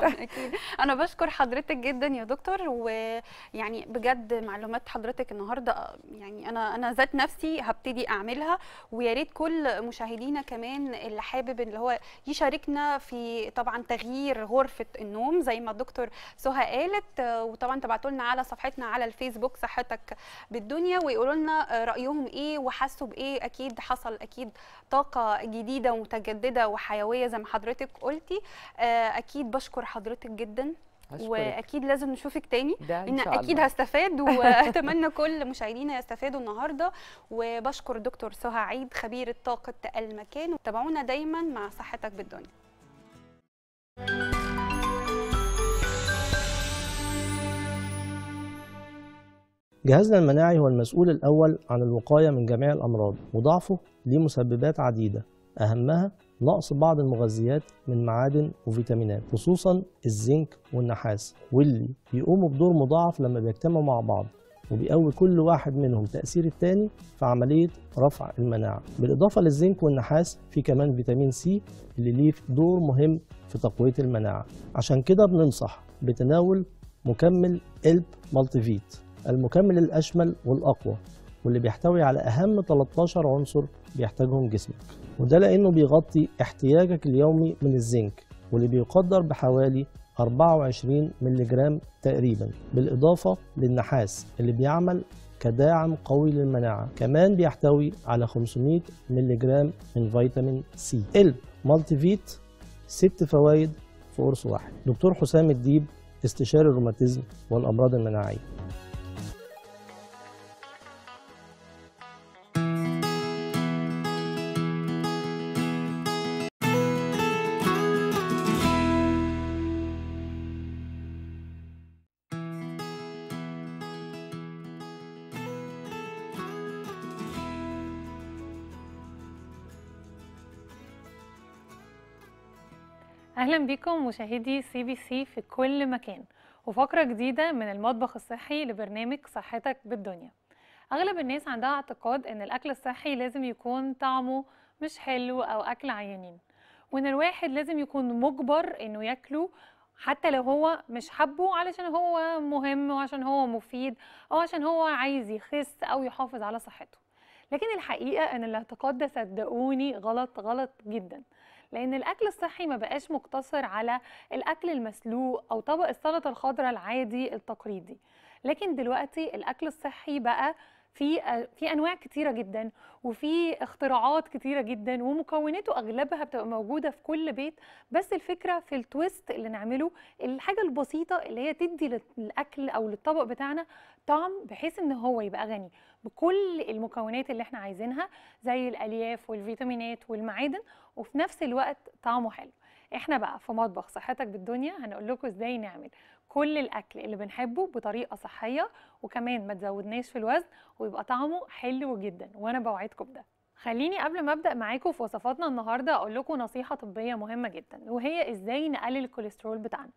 انا بشكر حضرتك جدا يا دكتور ويعني بجد معلومات حضرتك النهارده يعني انا انا ذات نفسي هبتدي اعملها ويا ريت كل مشاهدينا كمان اللي حابب اللي هو يشاركنا في طبعا تغيير غرفه النوم زي ما الدكتور سهى قالت وطبعا تبعتوا لنا على صفحتنا على الفيسبوك صحتك بالدنيا ويقولوا لنا رايهم ايه وحسوا بايه اكيد حصل اكيد طاقه جديده ومتجدده وحيويه زي ما حضرتك حضرتك قلتي آه، اكيد بشكر حضرتك جدا أشكرك. واكيد لازم نشوفك تاني ده إن شاء اكيد الله. هستفاد واتمنى كل مشاهدينا يستفادوا النهارده وبشكر دكتور سهى عيد خبيره طاقه المكان وتابعونا دايما مع صحتك بالدنيا جهازنا المناعي هو المسؤول الأول عن الوقاية من جميع الأمراض وضعفه ليه مسببات عديدة أهمها نقص بعض المغذيات من معادن وفيتامينات خصوصا الزنك والنحاس واللي بيقوموا بدور مضاعف لما بيجتمعوا مع بعض وبيقوي كل واحد منهم تأثير الثاني في عملية رفع المناعة بالإضافة للزنك والنحاس في كمان فيتامين سي اللي ليه دور مهم في تقوية المناعة عشان كده بننصح بتناول مكمل مالتي مالتيفيت المكمل الأشمل والأقوى واللي بيحتوي على أهم 13 عنصر بيحتاجهم جسمك وده لأنه بيغطي احتياجك اليومي من الزنك واللي بيقدر بحوالي 24 ملغ تقريبا بالإضافة للنحاس اللي بيعمل كداعم قوي للمناعة كمان بيحتوي على 500 ملغ من فيتامين سي مالتي فيت ست فوائد في قرص واحد دكتور حسام الديب استشاري الروماتيزم والأمراض المناعية اهلا بكم مشاهدي سي بي سي في كل مكان وفقره جديده من المطبخ الصحي لبرنامج صحتك بالدنيا اغلب الناس عندها اعتقاد ان الاكل الصحي لازم يكون طعمه مش حلو او اكل عيانين وان الواحد لازم يكون مجبر انه ياكله حتى لو هو مش حبه علشان هو مهم وعشان هو مفيد او عشان هو عايز يخس او يحافظ على صحته لكن الحقيقه ان الاعتقاد ده صدقوني غلط غلط جدا لان الاكل الصحي ما بقاش مقتصر على الاكل المسلوق او طبق السلطه الخضراء العادي التقليدي لكن دلوقتي الاكل الصحي بقى في في انواع كتيره جدا وفي اختراعات كتيره جدا ومكوناته اغلبها بتبقى موجوده في كل بيت بس الفكره في التويست اللي نعمله الحاجه البسيطه اللي هي تدي للاكل او للطبق بتاعنا طعم بحيث ان هو يبقى غني بكل المكونات اللي احنا عايزينها زي الالياف والفيتامينات والمعادن وفي نفس الوقت طعمه حلو احنا بقى في مطبخ صحتك بالدنيا هنقول لكم ازاي نعمل كل الاكل اللي بنحبه بطريقه صحيه وكمان ما تزودناش في الوزن ويبقى طعمه حلو جدا وانا بوعدكم بده خليني قبل ما ابدا معاكم في وصفاتنا النهارده اقول لكم نصيحه طبيه مهمه جدا وهي ازاي نقلل الكوليسترول بتاعنا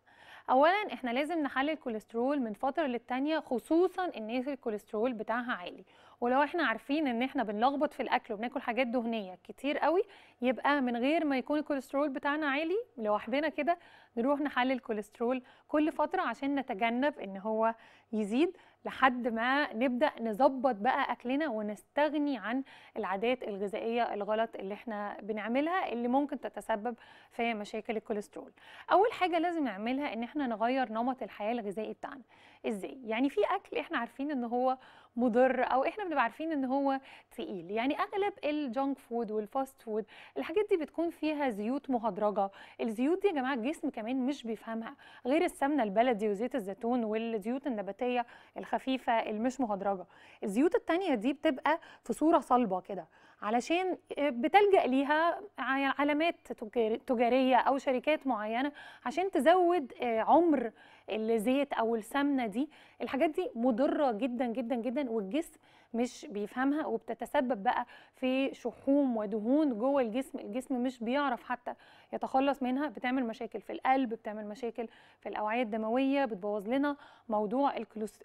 اولا احنا لازم نحلل الكوليسترول من فتره للتانيه خصوصا الناس الكوليسترول بتاعها عالي ولو احنا عارفين ان احنا بنلخبط في الاكل وبناكل حاجات دهنيه كتير قوي يبقى من غير ما يكون الكوليسترول بتاعنا عالي لوحدنا كده نروح نحلل الكوليسترول كل فتره عشان نتجنب ان هو يزيد لحد ما نبدا نظبط بقى اكلنا ونستغني عن العادات الغذائيه الغلط اللي احنا بنعملها اللي ممكن تتسبب في مشاكل الكوليسترول اول حاجه لازم نعملها ان احنا نغير نمط الحياه الغذائي بتاعنا ازاي يعني في اكل احنا عارفين ان هو مضر او احنا بنبقى عارفين ان هو تقيل يعني اغلب الجانك فود والفاست فود الحاجات دي بتكون فيها زيوت مهدرجه الزيوت دي يا جماعه الجسم كمان مش بيفهمها غير السمنه البلدي وزيت الزيتون والزيوت النباتيه الخفيفه المش مهدرجه الزيوت التانية دي بتبقى في صوره صلبه كده علشان آه، بتلجا ليها يعني علامات تجاريه او شركات معينه عشان تزود آه، عمر الزيت او السمنه دي الحاجات دي مضره جدا جدا جدا والجسم مش بيفهمها وبتتسبب بقى في شحوم ودهون جوه الجسم الجسم مش بيعرف حتى يتخلص منها بتعمل مشاكل في القلب بتعمل مشاكل في الاوعيه الدمويه بتبوظ لنا موضوع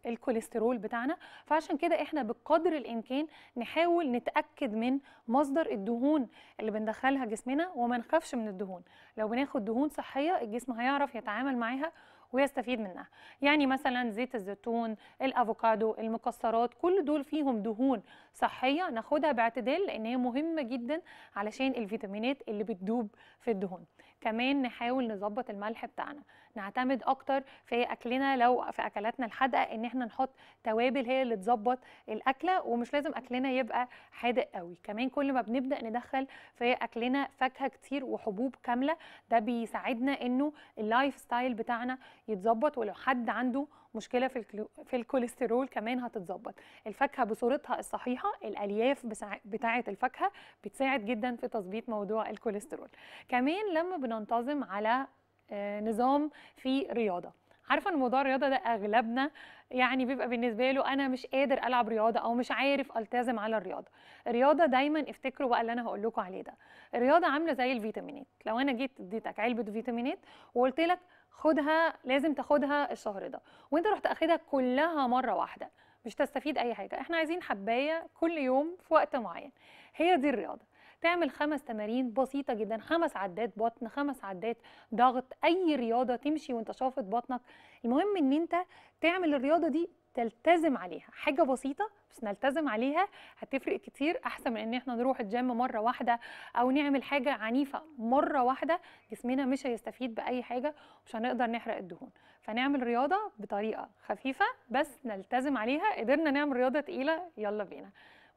الكوليسترول بتاعنا فعشان كده احنا بقدر الامكان نحاول نتاكد من مصدر الدهون اللي بندخلها جسمنا وما نخافش من الدهون لو بناخد دهون صحيه الجسم هيعرف يتعامل معاها ويستفيد منها يعني مثلا زيت الزيتون الافوكادو المكسرات كل دول فيهم دهون صحيه ناخدها باعتدال لان هي مهمه جدا علشان الفيتامينات اللي بتدوب في الدهون كمان نحاول نظبط الملح بتاعنا نعتمد اكتر في اكلنا لو في اكلاتنا الحادقه ان احنا نحط توابل هي اللي تظبط الاكله ومش لازم اكلنا يبقى حادق قوي كمان كل ما بنبدا ندخل في اكلنا فاكهه كتير وحبوب كامله ده بيساعدنا انه اللايف ستايل بتاعنا يتظبط ولو حد عنده مشكله في الكلو... في الكوليسترول كمان هتتظبط الفاكهه بصورتها الصحيحه الالياف بسع... بتاعه الفاكهه بتساعد جدا في تظبيط موضوع الكوليسترول كمان لما بننتظم على آه، نظام في رياضه عارفه ان موضوع الرياضه ده اغلبنا يعني بيبقى بالنسبه له انا مش قادر العب رياضه او مش عارف التزم على الرياضه الرياضه دايما افتكروا بقى اللي انا هقول لكم عليه ده الرياضه عامله زي الفيتامينات لو انا جيت اديتك علبه فيتامينات وقلت لك خدها لازم تاخدها الشهر ده وانت رحت اخدها كلها مره واحده مش تستفيد اي حاجه احنا عايزين حبايه كل يوم في وقت معين هي دي الرياضه تعمل خمس تمارين بسيطة جدا خمس عدات بطن خمس عدات ضغط أي رياضة تمشي وانت شافط بطنك المهم ان انت تعمل الرياضة دي تلتزم عليها حاجة بسيطة بس نلتزم عليها هتفرق كتير أحسن من إن إحنا نروح الجيم مرة واحدة أو نعمل حاجة عنيفة مرة واحدة جسمنا مش هيستفيد بأي حاجة ومش هنقدر نحرق الدهون فنعمل رياضة بطريقة خفيفة بس نلتزم عليها قدرنا نعمل رياضة تقيلة يلا بينا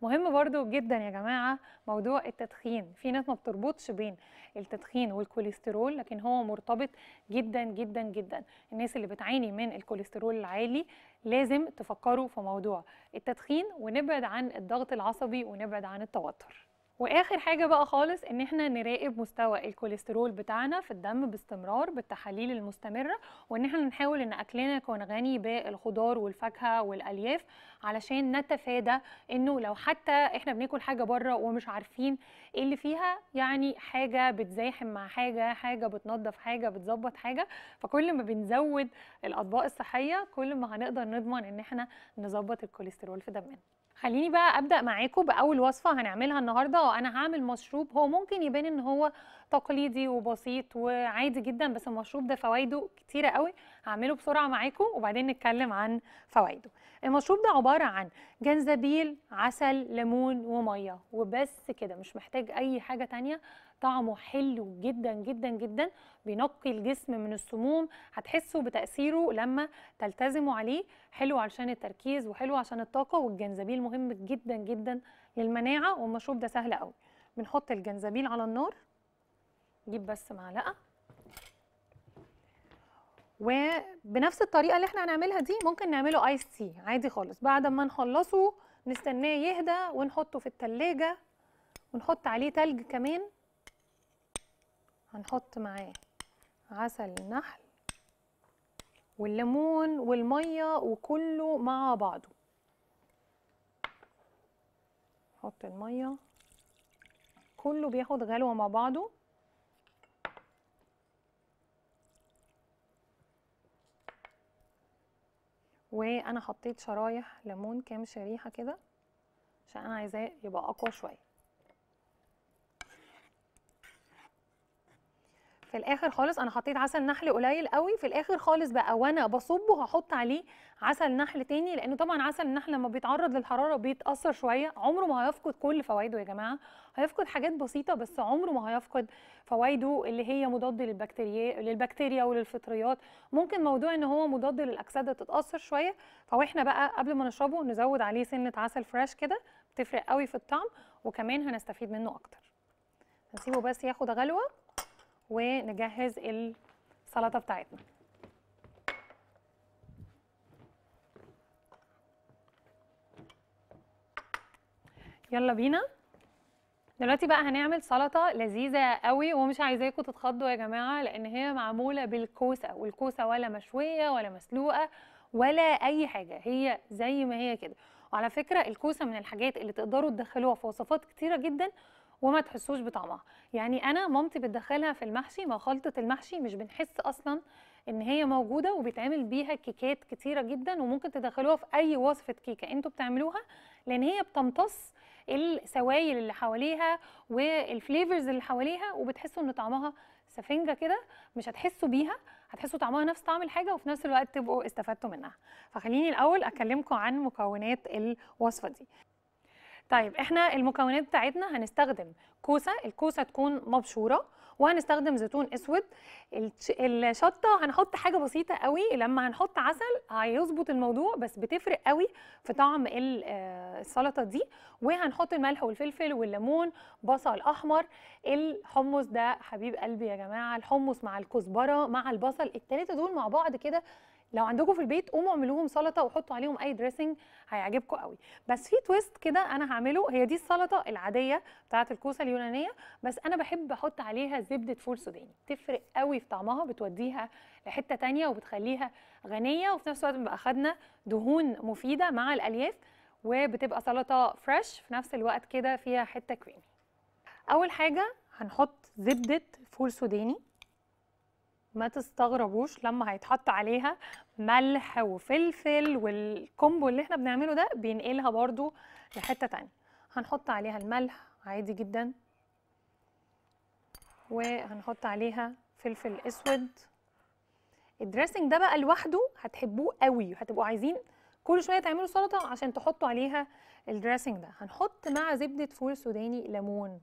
مهم برضو جدا يا جماعة موضوع التدخين في ناس ما بتربطش بين التدخين والكوليسترول لكن هو مرتبط جدا جدا جدا الناس اللي بتعاني من الكوليسترول العالي لازم تفكروا في موضوع التدخين ونبعد عن الضغط العصبي ونبعد عن التوتر واخر حاجه بقى خالص ان احنا نراقب مستوى الكوليسترول بتاعنا في الدم باستمرار بالتحاليل المستمره وان احنا نحاول ان اكلنا يكون غني بالخضار والفاكهه والالياف علشان نتفادى انه لو حتى احنا بناكل حاجه بره ومش عارفين ايه اللي فيها يعني حاجه بتزاحم مع حاجه حاجه بتنظف حاجه بتظبط حاجه فكل ما بنزود الاطباق الصحيه كل ما هنقدر نضمن ان احنا نظبط الكوليسترول في دمنا خليني بقى ابدا معاكم باول وصفه هنعملها النهارده وانا هعمل مشروب هو ممكن يبان ان هو تقليدي وبسيط وعادي جدا بس المشروب ده فوائده كتيره قوي هعمله بسرعه معاكم وبعدين نتكلم عن فوائده المشروب ده عباره عن جنزبيل عسل ليمون وميه وبس كده مش محتاج اي حاجه تانية طعمه حلو جدا جدا جدا بينقي الجسم من السموم هتحسوا بتاثيره لما تلتزموا عليه حلو علشان التركيز وحلو عشان الطاقه والجنزبيل مهم جدا جدا للمناعه والمشروب ده سهل قوي بنحط الجنزبيل على النار نجيب بس معلقه وبنفس الطريقه اللي احنا هنعملها دي ممكن نعمله ايس تي عادي خالص بعد ما نخلصه نستناه يهدى ونحطه في التلاجة ونحط عليه تلج كمان هنحط معاه عسل النحل والليمون والميه وكله مع بعضه نحط الميه كله بياخد غلوه مع بعضه وانا حطيت شرايح ليمون كام شريحه كده عشان انا عايزاه يبقى اقوى شويه في الاخر خالص انا حطيت عسل نحل قليل قوي في الاخر خالص بقى وانا بصبه هحط عليه عسل نحل تاني لانه طبعا عسل النحل لما بيتعرض للحراره بيتاثر شويه عمره ما هيفقد كل فوائده يا جماعه هيفقد حاجات بسيطه بس عمره ما هيفقد فوائده اللي هي مضاد للبكتيريا للبكتيريا وللفطريات ممكن موضوع ان هو مضاد للاكسده تتاثر شويه فاحنا بقى قبل ما نشربه نزود عليه سنه عسل فريش كده بتفرق قوي في الطعم وكمان هنستفيد منه اكتر نسيبه بس ياخد غلوه ونجهز السلطه بتاعتنا يلا بينا دلوقتي بقى هنعمل سلطه لذيذه قوي ومش عايزاكم تتخضوا يا جماعه لان هي معموله بالكوسه والكوسه ولا مشويه ولا مسلوقه ولا اي حاجه هي زي ما هي كده وعلى فكره الكوسه من الحاجات اللي تقدروا تدخلوها في وصفات كتيره جدا وما تحسوش بطعمها يعني انا مامتي بتدخلها في المحشي ما خلطه المحشي مش بنحس اصلا ان هي موجوده وبيتعمل بيها كيكات كتيره جدا وممكن تدخلوها في اي وصفه كيكه انتوا بتعملوها لان هي بتمتص السوائل اللي حواليها والفليفرز اللي حواليها وبتحسوا ان طعمها سفنجه كده مش هتحسوا بيها هتحسوا طعمها نفس طعم الحاجه وفي نفس الوقت تبقوا استفدتوا منها فخليني الاول اكلمكم عن مكونات الوصفه دي طيب احنا المكونات بتاعتنا هنستخدم كوسه الكوسه تكون مبشوره وهنستخدم زيتون اسود الشطه هنحط حاجه بسيطه قوي لما هنحط عسل هيظبط الموضوع بس بتفرق قوي في طعم آه، السلطه دي وهنحط الملح والفلفل والليمون بصل احمر الحمص ده حبيب قلبي يا جماعه الحمص مع الكزبره مع البصل الثلاثه دول مع بعض كده لو عندكم في البيت قوموا اعملوهم سلطه وحطوا عليهم اي دريسنج هيعجبكم قوي بس في تويست كده انا هعمله هي دي السلطه العاديه بتاعه الكوسه اليونانيه بس انا بحب احط عليها زبده فول سوداني تفرق قوي في طعمها بتوديها لحته تانية وبتخليها غنيه وفي نفس الوقت بنبقى خدنا دهون مفيده مع الالياف وبتبقى سلطه فريش في نفس الوقت كده فيها حته كريمي اول حاجه هنحط زبده فول سوداني ما تستغربوش لما هيتحط عليها ملح وفلفل والكومبو اللي احنا بنعمله ده بينقلها برضو لحتة تانية هنحط عليها الملح عادي جدا وهنحط عليها فلفل اسود الدريسنج ده بقى لوحده هتحبوه قوي وهتبقوا عايزين كل شويه تعملوا سلطه عشان تحطوا عليها الدريسنج ده هنحط مع زبده فول سوداني ليمون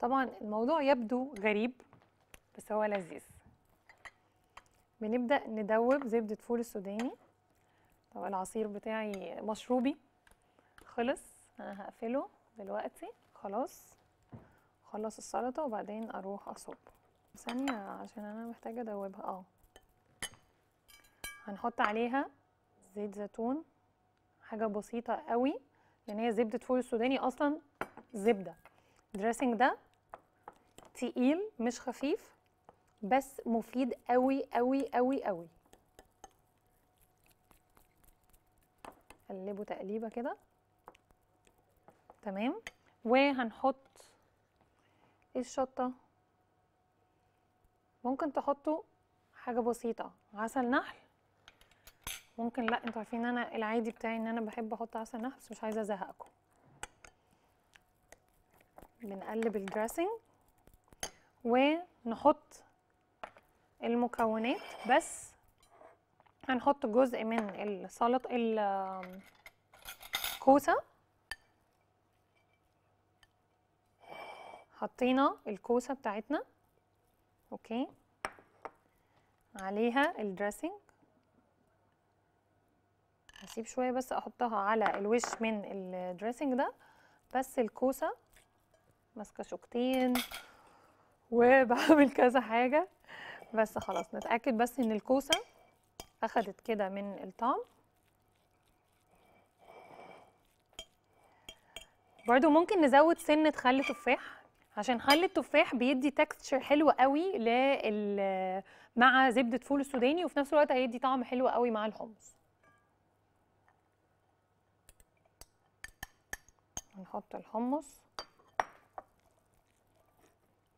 طبعا الموضوع يبدو غريب بس هو لذيذ بنبدأ ندوب زبدة فول السوداني طبعا العصير بتاعي مشروبي خلص أنا هقفله دلوقتي خلاص خلص السلطة وبعدين أروح أصب ثانية عشان أنا محتاجة أدوبها اه هنحط عليها زيت زيتون حاجة بسيطة قوي لأن هي زبدة فول السوداني أصلا زبدة الدريسنج ده تقيل مش خفيف بس مفيد قوي قوي قوي قوي قلبه تقليبه كده تمام وهنحط الشطه ممكن تحطوا حاجه بسيطه عسل نحل ممكن لا انتوا عارفين ان انا العادي بتاعي ان انا بحب احط عسل نحل بس مش عايزه ازهقكم بنقلب الدريسنج ونحط المكونات بس هنحط جزء من السلطه الكوسه حطينا الكوسه بتاعتنا اوكي عليها الدريسنج هسيب شويه بس احطها على الوش من الدريسنج ده بس الكوسه ماسكه شوكتين وبعمل كذا حاجه بس خلاص نتأكد بس إن الكوسة أخدت كده من الطعم برضو ممكن نزود سنة خل تفاح عشان خل التفاح بيدي تكستشر حلو قوي لل مع زبدة فول السوداني وفي نفس الوقت هيدي طعم حلو قوي مع الحمص نحط الحمص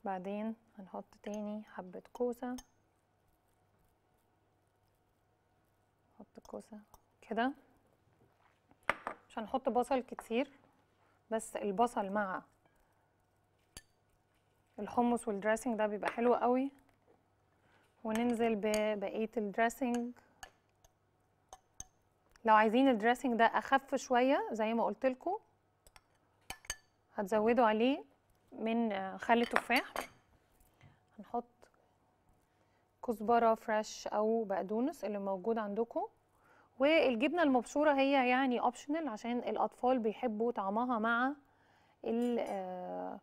بعدين هنحط تاني حبة كوسة نحط كوسة كده مش هنحط بصل كتير بس البصل مع الحمص والدريسنج ده بيبقى حلو قوي وننزل ببقية الدريسنج لو عايزين الدريسنج ده اخف شوية زي ما قلتلكوا هتزودوا عليه من خل تفاح نحط كزبره فريش او بقدونس اللي موجود عندكم والجبنه المبشوره هي يعني اوبشنال عشان الاطفال بيحبوا طعمها مع آه،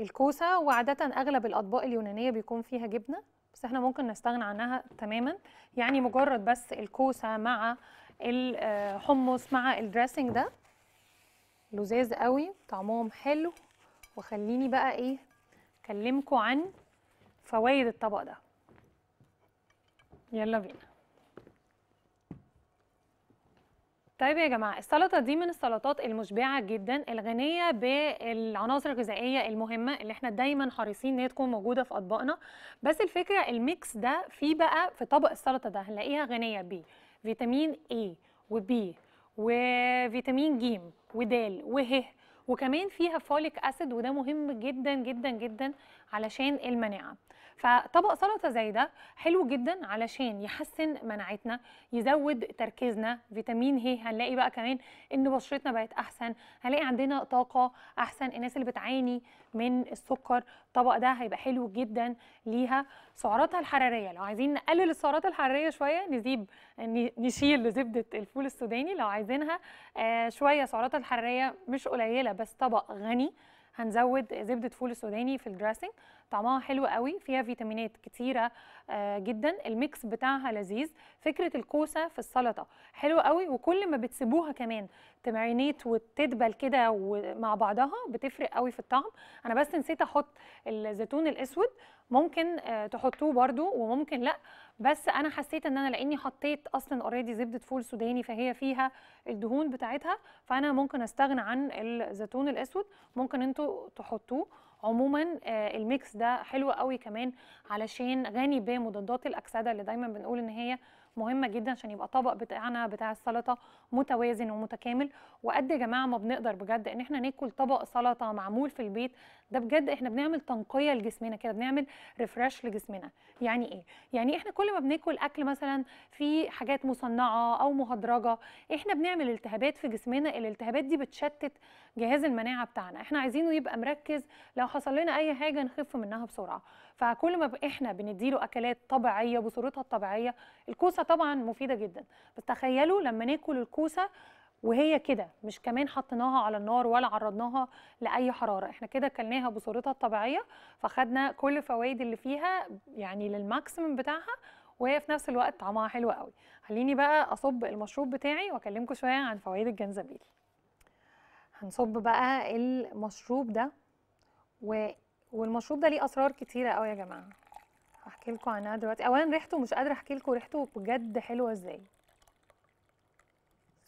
الكوسه وعاده اغلب الاطباق اليونانيه بيكون فيها جبنه بس احنا ممكن نستغنى عنها تماما يعني مجرد بس الكوسه مع الحمص آه، مع الدريسنج ده لذاذ قوي طعمهم حلو وخليني بقى ايه اكلمكم عن فوائد الطبق ده يلا بينا طيب يا جماعه السلطه دي من السلطات المشبعه جدا الغنيه بالعناصر الغذائيه المهمه اللي احنا دايما حريصين ان هي تكون موجوده في اطباقنا بس الفكره الميكس ده في بقى في طبق السلطه ده هنلاقيها غنيه ب فيتامين A وب وفيتامين ج ودال وه وكمان فيها فوليك اسيد وده مهم جدا جدا جدا علشان المناعه فطبق سلطه زي ده حلو جدا علشان يحسن مناعتنا يزود تركيزنا فيتامين هي هنلاقي بقى كمان ان بشرتنا بقت احسن هنلاقي عندنا طاقه احسن الناس اللي بتعاني من السكر الطبق ده هيبقى حلو جدا ليها سعراتها الحراريه لو عايزين نقلل السعرات الحراريه شويه نزيب نشيل زبده الفول السوداني لو عايزينها آه، شويه سعراتها الحراريه مش قليله بس طبق غني هنزود زبده فول السوداني في الدراسنج طعمها حلو قوي فيها فيتامينات كتيره آه، جدا الميكس بتاعها لذيذ فكره الكوسه في السلطه حلو قوي وكل ما بتسيبوها كمان تمرينيت وتدبل كده مع بعضها بتفرق قوي في الطعم انا بس نسيت احط الزيتون الاسود ممكن آه، تحطوه برده وممكن لا بس انا حسيت ان انا لاني حطيت اصلا اوريدي زبده فول سوداني فهي فيها الدهون بتاعتها فانا ممكن استغنى عن الزيتون الاسود ممكن انتوا تحطوه عموما آه، الميكس ده حلو قوي كمان علشان غني بمضادات الاكسده اللي دايما بنقول ان هي مهمه جدا عشان يبقى الطبق بتاعنا بتاع السلطه متوازن ومتكامل وقد يا جماعه ما بنقدر بجد ان احنا ناكل طبق سلطه معمول في البيت ده بجد احنا بنعمل تنقيه لجسمنا كده بنعمل ريفرش لجسمنا يعني ايه يعني احنا كل ما بناكل اكل مثلا في حاجات مصنعه او مهدرجه احنا بنعمل التهابات في جسمنا الالتهابات دي بتشتت جهاز المناعه بتاعنا احنا عايزينه يبقى مركز لو حصل لنا اي حاجه نخف منها بسرعه فكل ما احنا بنديله اكلات طبيعيه بصورتها الطبيعيه الكوسه طبعا مفيده جدا بس تخيلوا لما ناكل الكوسه وهي كده مش كمان حطيناها على النار ولا عرضناها لاي حراره احنا كده اكلناها بصورتها الطبيعيه فخدنا كل الفوائد اللي فيها يعني للماكسيمم بتاعها وهي في نفس الوقت طعمها حلو قوي خليني بقى اصب المشروب بتاعي واكلمكم شويه عن فوائد الجنزبيل هنصب بقى المشروب ده و... والمشروب ده ليه اسرار كتيره قوي يا جماعه هحكي لكم عنها دلوقتي اولا ريحته مش قادره احكي لكم ريحته بجد حلوه ازاي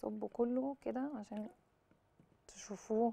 صبوا كله كده عشان تشوفوه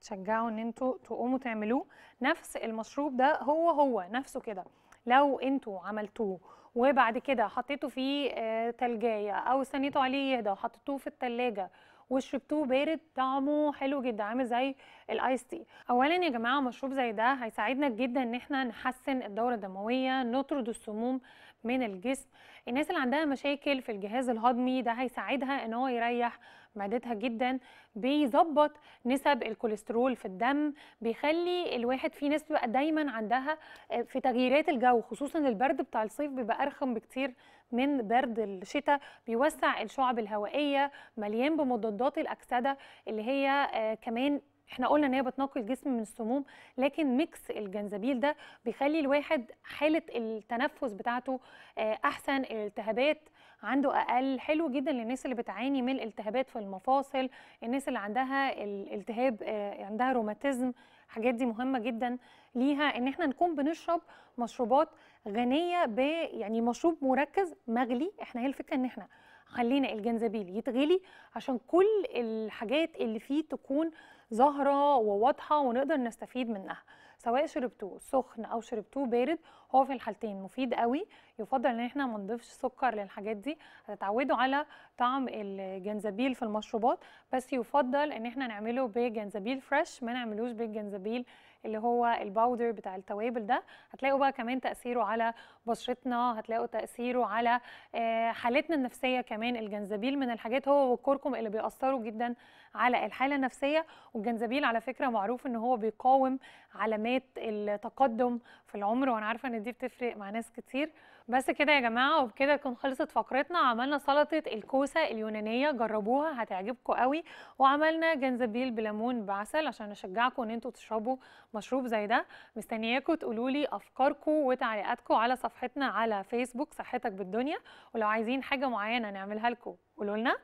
تشجعوا ان انتوا تقوموا تعملوه نفس المشروب ده هو هو نفسه كده لو انتوا عملتوه وبعد كده حطيتوا فيه آه تلجايه او استنيتوا عليه يهدى وحطيتوه في التلاجة وشربتوه بارد طعمه حلو جدا عامل زي الايس تي اولا يا جماعه مشروب زي ده هيساعدنا جدا ان احنا نحسن الدوره الدمويه نطرد السموم من الجسم الناس اللي عندها مشاكل في الجهاز الهضمي ده هيساعدها ان هو يريح معدتها جدا بيظبط نسب الكوليسترول في الدم بيخلي الواحد في ناس بتبقى دايما عندها آه، في تغييرات الجو خصوصا البرد بتاع الصيف بيبقى ارخم بكتير من برد الشتاء بيوسع الشعب الهوائيه مليان بمضادات الاكسده اللي هي آه، كمان احنا قلنا ان هي بتنقي الجسم من السموم لكن ميكس الجنزبيل ده بيخلي الواحد حاله التنفس بتاعته آه، احسن الالتهابات عنده اقل حلو جدا للناس اللي بتعاني من التهابات في المفاصل الناس اللي عندها التهاب آه، عندها روماتيزم الحاجات دي مهمه جدا ليها ان احنا نكون بنشرب مشروبات غنيه ب يعني مشروب مركز مغلي احنا هي الفكره ان احنا خلينا الجنزبيل يتغلي عشان كل الحاجات اللي فيه تكون ظاهره وواضحه ونقدر نستفيد منها سواء شربتوه سخن او شربتوه بارد هو في الحالتين مفيد قوي يفضل ان احنا ما نضيفش سكر للحاجات دي هتتعودوا على طعم الجنزبيل في المشروبات بس يفضل ان احنا نعمله بجنزبيل فريش ما نعملوش بالجنزبيل اللي هو الباودر بتاع التوابل ده هتلاقوا بقى كمان تاثيره على بشرتنا هتلاقوا تاثيره على آه، حالتنا النفسيه كمان الجنزبيل من الحاجات هو والكركم اللي بيأثروا جدا على الحاله النفسيه والجنزبيل على فكره معروف ان هو بيقاوم علامات التقدم في العمر وانا عارفه ان دي بتفرق مع ناس كتير بس كده يا جماعه وبكده تكون خلصت فقرتنا عملنا سلطه الكوسه اليونانيه جربوها هتعجبكم قوي وعملنا جنزبيل بليمون بعسل عشان اشجعكم ان انتوا تشربوا مشروب زي ده مستنياكم تقولوا لي افكاركم وتعليقاتكم على صفحتنا على فيسبوك صحتك بالدنيا ولو عايزين حاجه معينه نعملها لكم قولوا لنا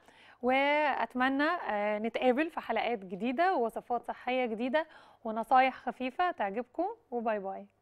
واتمنى آه، نتقابل في حلقات جديده ووصفات صحيه جديده ونصايح خفيفه تعجبكم وباي باي